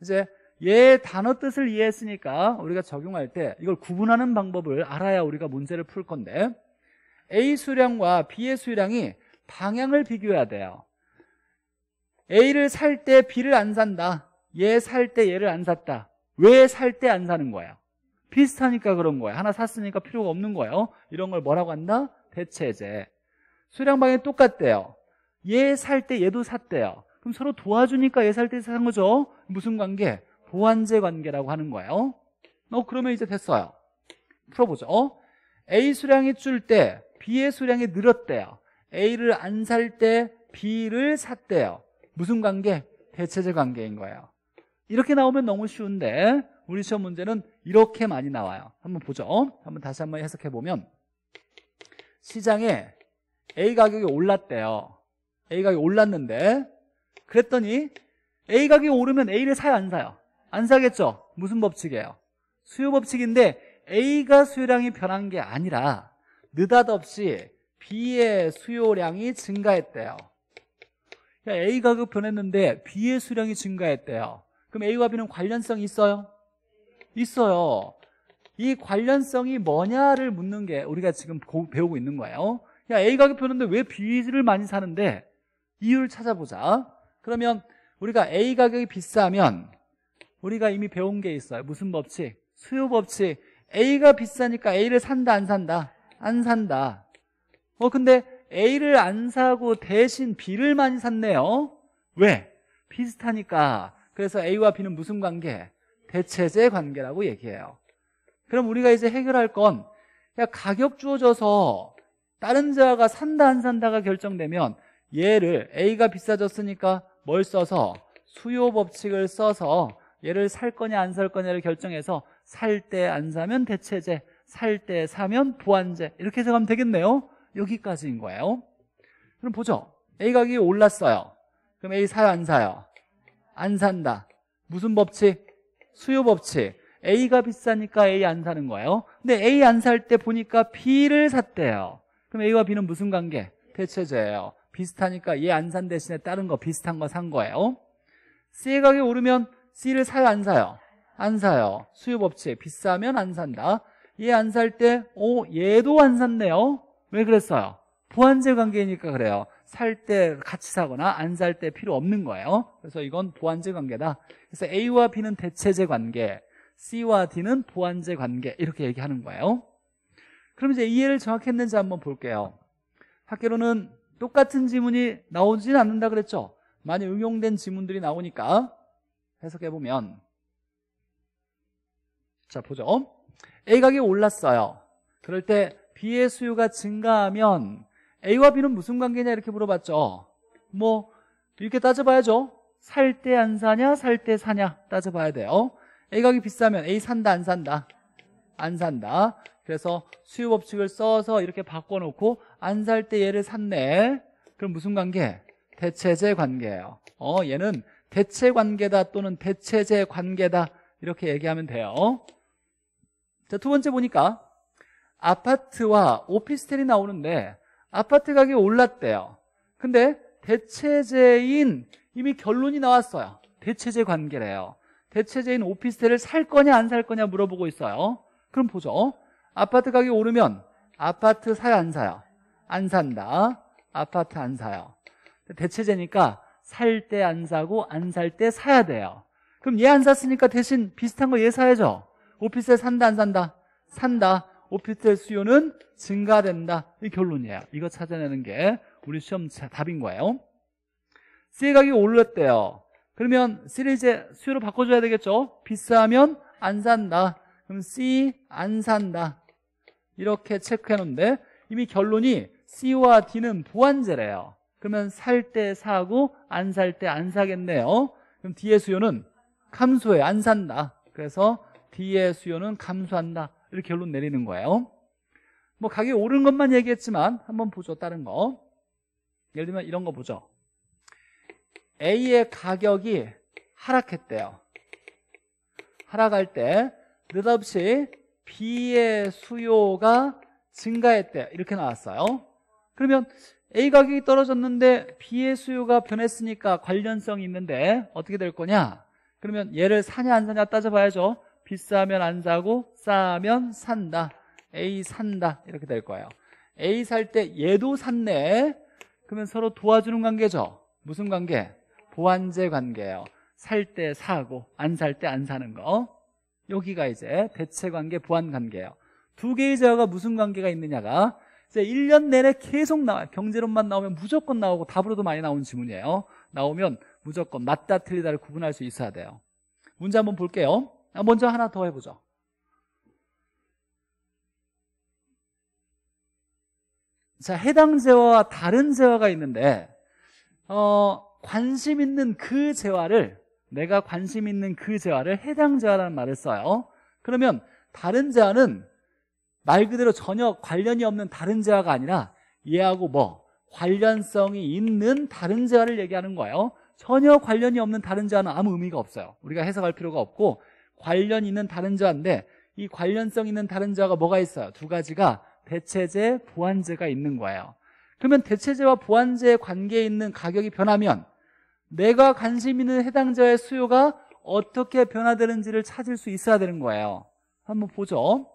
이제 얘 단어 뜻을 이해했으니까 우리가 적용할 때 이걸 구분하는 방법을 알아야 우리가 문제를 풀 건데 A 수량과 B의 수량이 방향을 비교해야 돼요. A를 살 때 B를 안 산다. 얘 살 때 얘를 안 샀다. 왜 살 때 안 사는 거야? 비슷하니까 그런 거야. 하나 샀으니까 필요가 없는 거예요. 어? 이런 걸 뭐라고 한다? 대체제. 수량방이 똑같대요. 얘 살 때 얘도 샀대요. 그럼 서로 도와주니까 얘 살때산 거죠. 무슨 관계? 보완제 관계라고 하는 거예요. 어 그러면 이제 됐어요. 풀어보죠. A 수량이 줄 때 B의 수량이 늘었대요. A를 안 살 때 B를 샀대요. 무슨 관계? 대체제 관계인 거예요. 이렇게 나오면 너무 쉬운데 우리 시험 문제는 이렇게 많이 나와요. 한번 보죠. 한번 다시 한번 해석해 보면 시장에 A 가격이 올랐대요. A 가격이 올랐는데 그랬더니 A 가격이 오르면 A를 사요 안 사요? 안 사겠죠? 무슨 법칙이에요? 수요 법칙인데 A가 수요량이 변한 게 아니라 느닷없이 B의 수요량이 증가했대요 A 가격 변했는데 B의 수량이 증가했대요 그럼 A와 B는 관련성이 있어요? 있어요 이 관련성이 뭐냐를 묻는 게 우리가 지금 배우고 있는 거예요 야, A 가격표는데 왜 B를 많이 사는데? 이유를 찾아보자. 그러면 우리가 A 가격이 비싸면 우리가 이미 배운 게 있어요. 무슨 법칙? 수요 법칙. A가 비싸니까 A를 산다, 안 산다? 안 산다. 어, 근데 A를 안 사고 대신 B를 많이 샀네요. 왜? 비슷하니까. 그래서 A와 B는 무슨 관계? 대체제 관계라고 얘기해요. 그럼 우리가 이제 해결할 건, 야, 가격 주어져서 다른 자가 산다 안 산다가 결정되면 얘를 A가 비싸졌으니까 뭘 써서 수요 법칙을 써서 얘를 살 거냐 안 살 거냐를 결정해서 살 때 안 사면 대체제 살 때 사면 보완제 이렇게 해서 가면 되겠네요 여기까지인 거예요 그럼 보죠 A 가격이 올랐어요 그럼 A 사요 안 사요 안 산다 무슨 법칙? 수요 법칙 A가 비싸니까 A 안 사는 거예요 근데 A 안 살 때 보니까 B를 샀대요 그럼 A와 B는 무슨 관계? 대체제예요. 비슷하니까 얘 안 산 대신에 다른 거 비슷한 거 산 거예요. c 가격 오르면 C를 사요 안 사요? 안 사요. 수요 법칙 비싸면 안 산다. 얘 안 살 때오 어, 얘도 안 샀네요. 왜 그랬어요? 보완제 관계니까 그래요. 살 때 같이 사거나 안 살 때 필요 없는 거예요. 그래서 이건 보완제 관계다. 그래서 A와 B는 대체제 관계, C와 D는 보완제 관계 이렇게 얘기하는 거예요. 그럼 이제 이해를 정확히 했는지 한번 볼게요. 학교로는 똑같은 지문이 나오진 않는다 그랬죠? 많이 응용된 지문들이 나오니까 해석해보면 자 보죠. A 가격이 올랐어요. 그럴 때 B의 수요가 증가하면 A와 B는 무슨 관계냐 이렇게 물어봤죠. 뭐 이렇게 따져봐야죠. 살 때 안 사냐 살 때 사냐 따져봐야 돼요. A 가격이 비싸면 A 산다 안 산다? 안 산다. 그래서 수요 법칙을 써서 이렇게 바꿔놓고 안 살 때 얘를 샀네 그럼 무슨 관계? 대체제 관계예요 어 얘는 대체 관계다 또는 대체제 관계다 이렇게 얘기하면 돼요 자두 번째 보니까 아파트와 오피스텔이 나오는데 아파트 가격이 올랐대요 근데 대체제인 이미 결론이 나왔어요 대체제 관계래요 대체제인 오피스텔을 살 거냐 안 살 거냐 물어보고 있어요 그럼 보죠 아파트 가격이 오르면 아파트 사야안 사요? 안 산다 아파트 안 사요 대체제니까 살 때 안 사고 안 살 때 사야 돼요 그럼 얘 안 샀으니까 대신 비슷한 거 얘 사야죠 오피스텔 산다 안 산다? 산다 오피스텔 수요는 증가된다 이 결론이에요 이거 찾아내는 게 우리 시험 답인 거예요 C의 가격이 올랐대요 그러면 C를 이제 수요로 바꿔줘야 되겠죠 비싸면 안 산다 그럼 C 안 산다 이렇게 체크했는데 이미 결론이 C와 D는 보완제래요 그러면 살 때 사고 안 살 때 안 사겠네요 그럼 D의 수요는 감소해 안 산다 그래서 D의 수요는 감소한다 이렇게 결론 내리는 거예요 뭐 가격이 오른 것만 얘기했지만 한번 보죠 다른 거 예를 들면 이런 거 보죠 A의 가격이 하락했대요 하락할 때 느닷없이 B의 수요가 증가했대 이렇게 나왔어요 그러면 A 가격이 떨어졌는데 B의 수요가 변했으니까 관련성이 있는데 어떻게 될 거냐 그러면 얘를 사냐 안 사냐 따져봐야죠 비싸면 안 사고 싸면 산다 A 산다 이렇게 될 거예요 A 살 때 얘도 샀네 그러면 서로 도와주는 관계죠 무슨 관계? 보완제 관계예요 살 때 사고 안 살 때 안 사는 거 여기가 이제 대체관계, 보안관계예요두 개의 자가 무슨 관계가 있느냐가 이제 1년 내내 계속 나와 경제론만 나오면 무조건 나오고 답으로도 많이 나오는 지문이에요 나오면 무조건 맞다 틀리다를 구분할 수 있어야 돼요 문제 한번 볼게요 아, 먼저 하나 더 해보죠 자 해당 재화와 다른 재화가 있는데 어, 관심 있는 그 재화를 내가 관심 있는 그 재화를 해당 재화라는 말을 써요. 그러면 다른 재화는 말 그대로 전혀 관련이 없는 다른 재화가 아니라 얘하고 뭐 관련성이 있는 다른 재화를 얘기하는 거예요. 전혀 관련이 없는 다른 재화는 아무 의미가 없어요. 우리가 해석할 필요가 없고 관련 있는 다른 재화인데 이 관련성 있는 다른 재화가 뭐가 있어요? 두 가지가 대체재, 보완재가 있는 거예요. 그러면 대체재와 보완재의 관계에 있는 가격이 변하면 내가 관심 있는 해당자의 수요가 어떻게 변화되는지를 찾을 수 있어야 되는 거예요. 한번 보죠.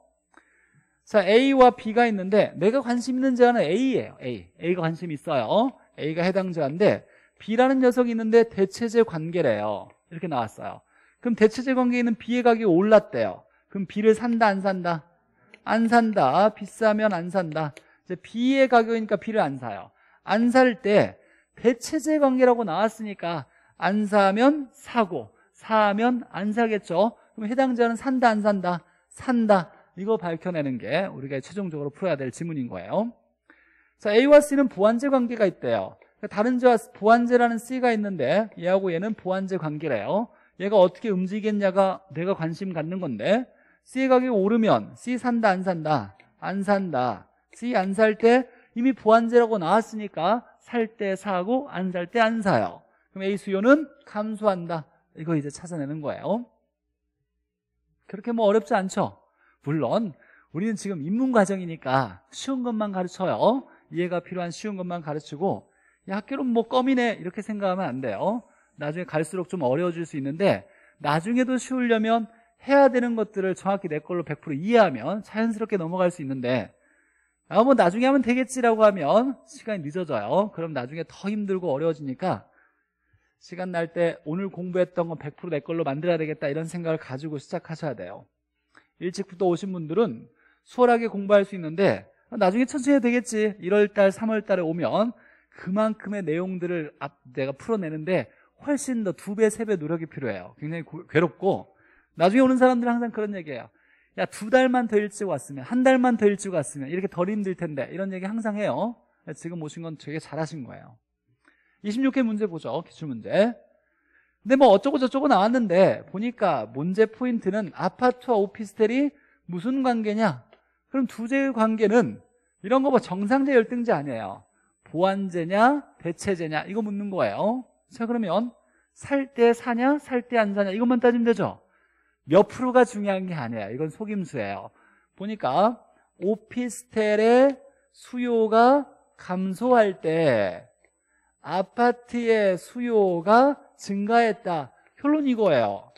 자, A와 B가 있는데 내가 관심 있는 자는 A예요. A. A가 관심 있어요. A가 해당자인데 B라는 녀석이 있는데 대체제 관계래요. 이렇게 나왔어요. 그럼 대체제 관계에 는 B의 가격이 올랐대요. 그럼 B를 산다 안 산다? 안 산다. 비싸면 안 산다. 이제 B의 가격이니까 B를 안 사요. 안살때 대체제 관계라고 나왔으니까 안 사면 사고 사면 안 사겠죠. 그럼 해당자는 산다 안 산다 산다 이거 밝혀내는 게 우리가 최종적으로 풀어야 될 지문인 거예요. 자 A와 C는 보완제 관계가 있대요. 그러니까 다른 저와 보완제라는 C가 있는데 얘하고 얘는 보완제 관계래요. 얘가 어떻게 움직이겠냐가 내가 관심 갖는 건데 c 가격이 오르면 C 산다 안 산다 안 산다 C 안 살 때 이미 보완제라고 나왔으니까 살때 사고 안 살 때 안 사요. 그럼 A 수요는 감소한다. 이거 이제 찾아내는 거예요. 그렇게 뭐 어렵지 않죠? 물론 우리는 지금 입문 과정이니까 쉬운 것만 가르쳐요. 이해가 필요한 쉬운 것만 가르치고 야, 학교는 뭐 껌이네 이렇게 생각하면 안 돼요. 나중에 갈수록 좀 어려워질 수 있는데 나중에도 쉬우려면 해야 되는 것들을 정확히 내 걸로 100% 이해하면 자연스럽게 넘어갈 수 있는데 아, 뭐 나중에 하면 되겠지라고 하면 시간이 늦어져요. 그럼 나중에 더 힘들고 어려워지니까 시간 날 때 오늘 공부했던 건 100%내 걸로 만들어야 되겠다 이런 생각을 가지고 시작하셔야 돼요. 일찍부터 오신 분들은 수월하게 공부할 수 있는데 아, 나중에 천천히 해야 되겠지. 1월달, 3월달에 오면 그만큼의 내용들을 내가 풀어내는데 훨씬 더 두 배, 세 배 노력이 필요해요. 굉장히 괴롭고 나중에 오는 사람들은 항상 그런 얘기예요. 야, 두 달만 더 일찍 왔으면, 한 달만 더 일찍 왔으면, 이렇게 덜 힘들 텐데, 이런 얘기 항상 해요. 지금 오신 건 되게 잘하신 거예요. 26회 문제 보죠. 기출문제. 근데 뭐 어쩌고저쩌고 나왔는데, 보니까 문제 포인트는 아파트와 오피스텔이 무슨 관계냐? 그럼 두제의 관계는 이런 거 뭐 정상제 열등제 아니에요. 보완제냐, 대체제냐, 이거 묻는 거예요. 자, 그러면 살 때 사냐, 살 때 안 사냐, 이것만 따지면 되죠? 몇 프로가 중요한 게 아니에요. 이건 속임수예요. 보니까 오피스텔의 수요가 감소할 때 아파트의 수요가 증가했다. 결론 이거예요.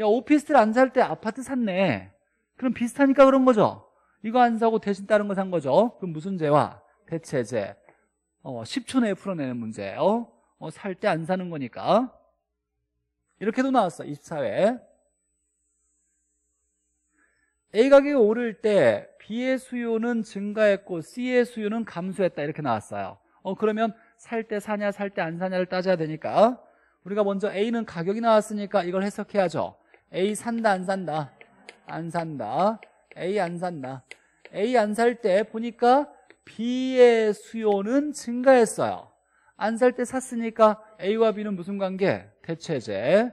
야 오피스텔 안 살 때 아파트 샀네. 그럼 비슷하니까 그런 거죠. 이거 안 사고 대신 다른 거 산 거죠. 그럼 무슨 죄와 대체제. 어, 10초 내에 풀어내는 문제예요. 어, 살 때 안 사는 거니까. 이렇게도 나왔어. 24회. A 가격이 오를 때 B의 수요는 증가했고 C의 수요는 감소했다 이렇게 나왔어요 어 그러면 살 때 사냐 살 때 안 사냐를 따져야 되니까 어? 우리가 먼저 A는 가격이 나왔으니까 이걸 해석해야죠 A 산다 안 산다 안 산다 A 안 산다 A 안 살 때 보니까 B의 수요는 증가했어요 안 살 때 샀으니까 A와 B는 무슨 관계? 대체제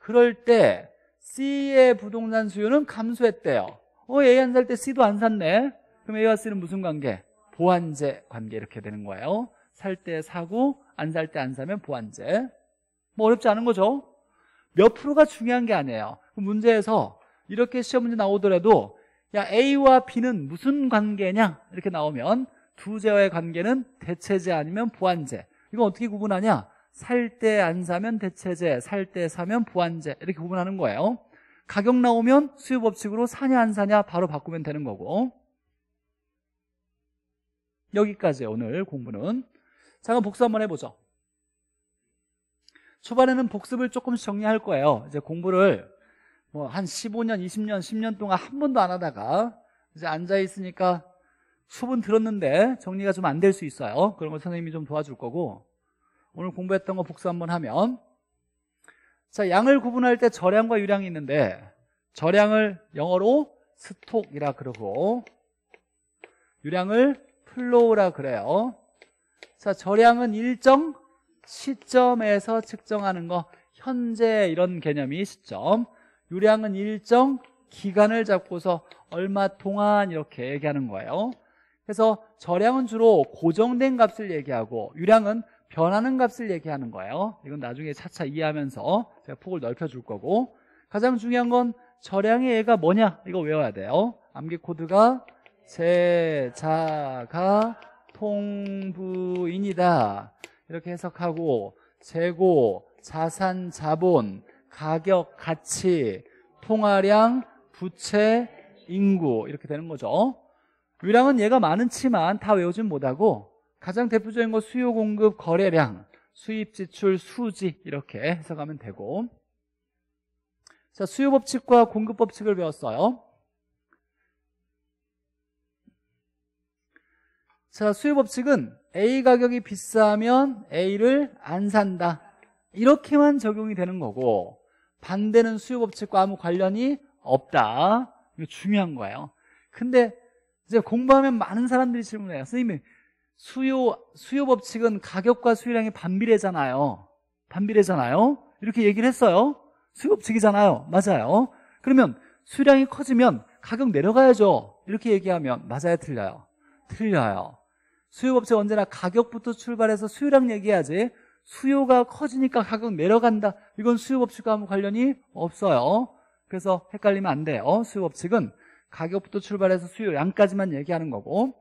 그럴 때 C의 부동산 수요는 감소했대요. 어, A 안 살 때 C도 안 샀네. 그럼 A와 C는 무슨 관계? 보완제 관계 이렇게 되는 거예요. 살 때 사고 안 살 때 안 사면 보완제. 뭐 어렵지 않은 거죠. 몇 프로가 중요한 게 아니에요. 문제에서 이렇게 시험 문제 나오더라도 야 A와 B는 무슨 관계냐 이렇게 나오면 두 제어의 관계는 대체제 아니면 보완제. 이건 어떻게 구분하냐? 살때안 사면 대체제, 살 때 사면 부환제 이렇게 구분하는 거예요. 가격 나오면 수요 법칙으로 사냐 안 사냐 바로 바꾸면 되는 거고 여기까지 오늘 공부는 잠깐 복습 한번 해보죠 초반에는 복습을 조금씩 정리할 거예요 이제 공부를 뭐 한 15년 20년 10년 동안 한 번도 안 하다가 이제 앉아있으니까 수분 들었는데 정리가 좀 안 될 수 있어요 그런 걸 선생님이 좀 도와줄 거고 오늘 공부했던 거 복수 한번 하면 자 양을 구분할 때 저량과 유량이 있는데 저량을 영어로 스톡이라 그러고 유량을 플로우라 그래요 자 저량은 일정 시점에서 측정하는 거 현재 이런 개념이 시점 유량은 일정 기간을 잡고서 얼마 동안 이렇게 얘기하는 거예요 그래서 저량은 주로 고정된 값을 얘기하고 유량은 변하는 값을 얘기하는 거예요 이건 나중에 차차 이해하면서 제가 폭을 넓혀줄 거고 가장 중요한 건 절량의 애가 뭐냐 이거 외워야 돼요 암기 코드가 제자가 통부인이다 이렇게 해석하고 재고, 자산, 자본, 가격, 가치, 통화량, 부채, 인구 이렇게 되는 거죠 유량은 얘가 많은 치만 다 외우진 못하고 가장 대표적인 거 수요 공급 거래량, 수입 지출 수지 이렇게 해석하면 되고 자, 수요 법칙과 공급 법칙을 배웠어요. 자, 수요 법칙은 A 가격이 비싸면 A를 안 산다. 이렇게만 적용이 되는 거고 반대는 수요 법칙과 아무 관련이 없다. 이거 중요한 거예요. 근데 이제 공부하면 많은 사람들이 질문해요. 선생님, 수요, 수요 법칙은 가격과 수요량이 반비례잖아요. 반비례잖아요. 이렇게 얘기를 했어요. 수요 법칙이잖아요. 맞아요. 그러면 수요량이 커지면 가격 내려가야죠. 이렇게 얘기하면 맞아요, 틀려요. 틀려요. 수요 법칙 언제나 가격부터 출발해서 수요량 얘기해야지. 수요가 커지니까 가격 내려간다. 이건 수요 법칙과 아무 관련이 없어요. 그래서 헷갈리면 안 돼요. 수요 법칙은 가격부터 출발해서 수요량까지만 얘기하는 거고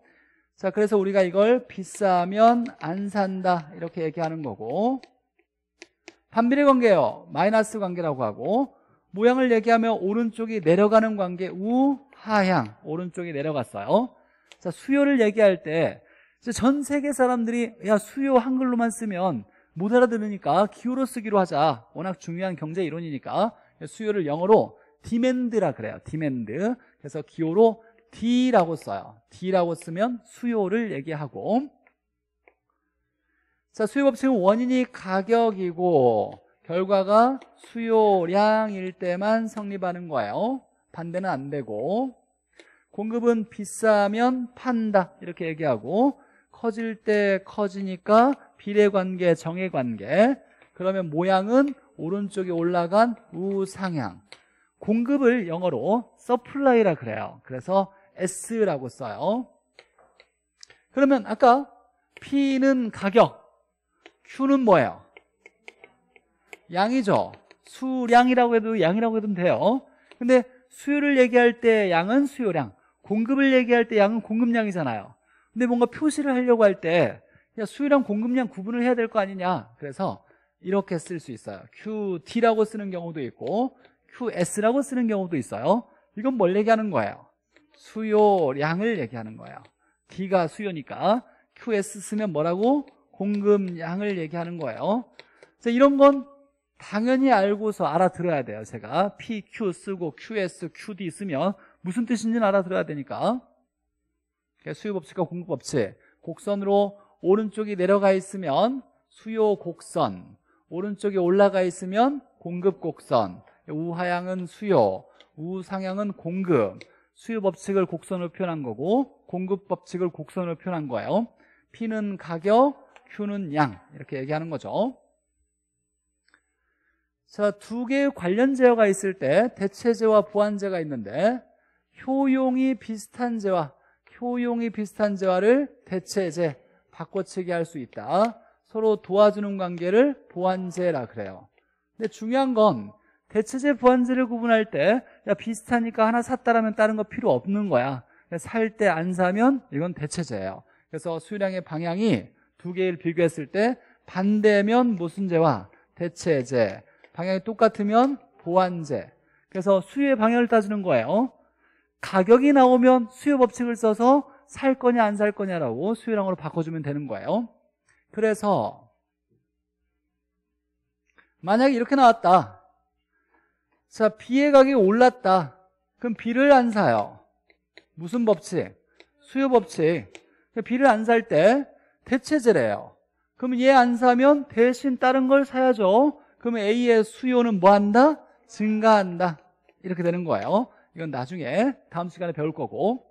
자, 그래서 우리가 이걸 비싸면 안 산다 이렇게 얘기하는 거고 반비례 관계요. 마이너스 관계라고 하고 모양을 얘기하면 오른쪽이 내려가는 관계 우하향 오른쪽이 내려갔어요. 자, 수요를 얘기할 때 전 세계 사람들이 야, 수요 한글로만 쓰면 못 알아들으니까 기호로 쓰기로 하자. 워낙 중요한 경제 이론이니까 수요를 영어로 디맨드라 그래요. 디맨드. 그래서 기호로 D라고 써요. D라고 쓰면 수요를 얘기하고 자, 수요 법칙은 원인이 가격이고 결과가 수요량일 때만 성립하는 거예요. 반대는 안 되고 공급은 비싸면 판다 이렇게 얘기하고 커질 때 커지니까 비례관계 정의관계 그러면 모양은 오른쪽에 올라간 우상향 공급을 영어로 서플라이라 그래요 그래서 S라고 써요 그러면 아까 P는 가격 Q는 뭐예요? 양이죠 수량이라고 해도 양이라고 해도 돼요 근데 수요를 얘기할 때 양은 수요량 공급을 얘기할 때 양은 공급량이잖아요 근데 뭔가 표시를 하려고 할 때 수요량 공급량 구분을 해야 될 거 아니냐 그래서 이렇게 쓸 수 있어요 QT라고 쓰는 경우도 있고 QS라고 쓰는 경우도 있어요 이건 뭘 얘기하는 거예요 수요량을 얘기하는 거예요 D가 수요니까 QS 쓰면 뭐라고? 공급량을 얘기하는 거예요 자, 이런 건 당연히 알고서 알아들어야 돼요 제가 P, Q 쓰고 QS, QD 쓰면 무슨 뜻인지는 알아들어야 되니까 그러니까 수요법칙과 공급법칙 곡선으로 오른쪽이 내려가 있으면 수요 곡선 오른쪽이 올라가 있으면 공급 곡선 우하향은 수요 우상향은 공급 수요 법칙을 곡선으로 표현한 거고 공급 법칙을 곡선으로 표현한 거예요 P는 가격, Q는 양 이렇게 얘기하는 거죠 자, 두 개의 관련 제어가 있을 때 대체제와 보완제가 있는데 효용이 비슷한 제와 효용이 비슷한 제와를 대체제 바꿔치기 할 수 있다 서로 도와주는 관계를 보완제라 그래요 근데 중요한 건 대체제보완세를 구분할 때 야, 비슷하니까 하나 샀다라면 다른 거 필요 없는 거야. 살 때 안 사면 이건 대체제예요 그래서 수량의 방향이 두 개를 비교했을 때 반대면 모순재와 대체제 방향이 똑같으면 보완제 그래서 수요의 방향을 따지는 거예요. 가격이 나오면 수요 법칙을 써서 살 거냐 안 살 거냐라고 수요량으로 바꿔주면 되는 거예요. 그래서 만약에 이렇게 나왔다. 자, B의 가격이 올랐다. 그럼 B를 안 사요. 무슨 법칙? 수요 법칙. 그러니까 B를 안 살 때 대체제래요. 그러면 얘 안 사면 대신 다른 걸 사야죠. 그러면 A의 수요는 뭐 한다? 증가한다. 이렇게 되는 거예요. 이건 나중에 다음 시간에 배울 거고.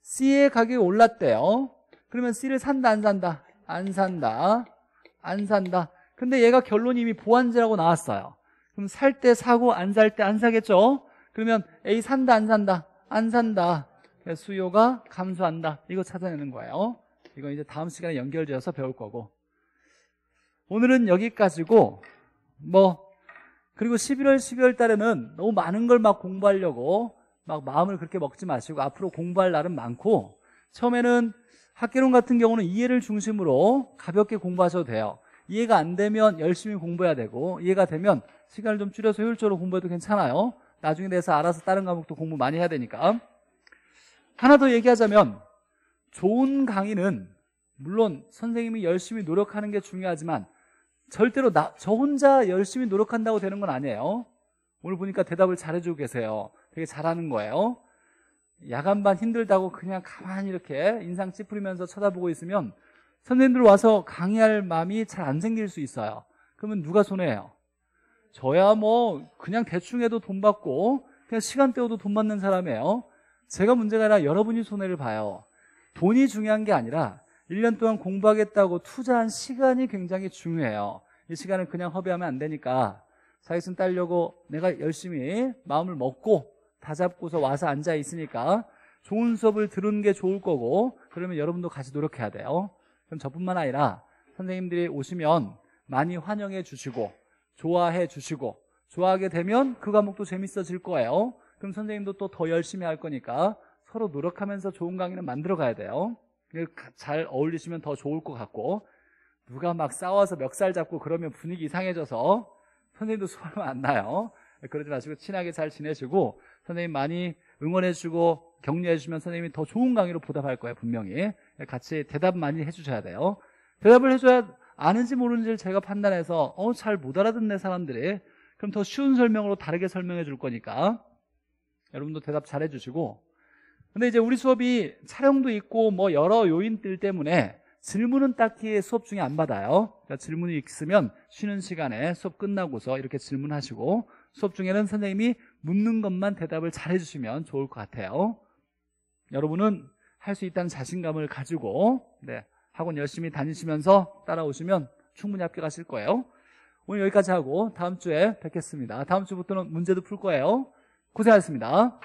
C의 가격이 올랐대요. 그러면 C를 산다, 안 산다? 안 산다. 안 산다. 근데 얘가 결론이 이미 보완제라고 나왔어요. 그럼 살 때 사고 안 살 때 안 사겠죠? 그러면 A 산다 안 산다? 안 산다. 수요가 감소한다. 이거 찾아내는 거예요. 이건 이제 다음 시간에 연결되어서 배울 거고. 오늘은 여기까지고 뭐 그리고 11월, 12월 달에는 너무 많은 걸 막 공부하려고 막 마음을 그렇게 먹지 마시고 앞으로 공부할 날은 많고 처음에는 학개론 같은 경우는 이해를 중심으로 가볍게 공부하셔도 돼요. 이해가 안 되면 열심히 공부해야 되고 이해가 되면 시간을 좀 줄여서 효율적으로 공부해도 괜찮아요. 나중에 돼서 알아서 다른 과목도 공부 많이 해야 되니까. 하나 더 얘기하자면 좋은 강의는 물론 선생님이 열심히 노력하는 게 중요하지만 절대로 나, 저 혼자 열심히 노력한다고 되는 건 아니에요. 오늘 보니까 대답을 잘해주고 계세요. 되게 잘하는 거예요. 야간반 힘들다고 그냥 가만히 이렇게 인상 찌푸리면서 쳐다보고 있으면 선생님들 와서 강의할 마음이 잘 안 생길 수 있어요. 그러면 누가 손해예요? 저야 뭐 그냥 대충 해도 돈 받고 그냥 시간 때워도 돈 받는 사람이에요. 제가 문제가 아니라 여러분이 손해를 봐요. 돈이 중요한 게 아니라 1년 동안 공부하겠다고 투자한 시간이 굉장히 중요해요. 이 시간을 그냥 허비하면 안 되니까 사이슨 따려고 내가 열심히 마음을 먹고 다 잡고서 와서 앉아 있으니까 좋은 수업을 들은 게 좋을 거고 그러면 여러분도 같이 노력해야 돼요. 그럼 저뿐만 아니라 선생님들이 오시면 많이 환영해 주시고 좋아해 주시고 좋아하게 되면 그 과목도 재밌어질 거예요. 그럼 선생님도 또 더 열심히 할 거니까 서로 노력하면서 좋은 강의는 만들어 가야 돼요. 잘 어울리시면 더 좋을 것 같고 누가 막 싸워서 멱살 잡고 그러면 분위기 이상해져서 선생님도 소름 안 나요. 그러지 마시고 친하게 잘 지내시고 선생님 많이 응원해주고 격려해주면 시 선생님이 더 좋은 강의로 보답할 거예요 분명히 같이 대답 많이 해주셔야 돼요. 대답을 해줘야 아는지 모르는지를 제가 판단해서 어 잘 못 알아듣네 사람들이 그럼 더 쉬운 설명으로 다르게 설명해 줄 거니까 여러분도 대답 잘 해주시고 근데 이제 우리 수업이 촬영도 있고 뭐 여러 요인들 때문에 질문은 딱히 수업 중에 안 받아요 그러니까 질문이 있으면 쉬는 시간에 수업 끝나고서 이렇게 질문하시고 수업 중에는 선생님이 묻는 것만 대답을 잘 해주시면 좋을 것 같아요 여러분은 할 수 있다는 자신감을 가지고 네, 학원 열심히 다니시면서 따라오시면 충분히 합격하실 거예요. 오늘 여기까지 하고 다음 주에 뵙겠습니다. 다음 주부터는 문제도 풀 거예요. 고생하셨습니다.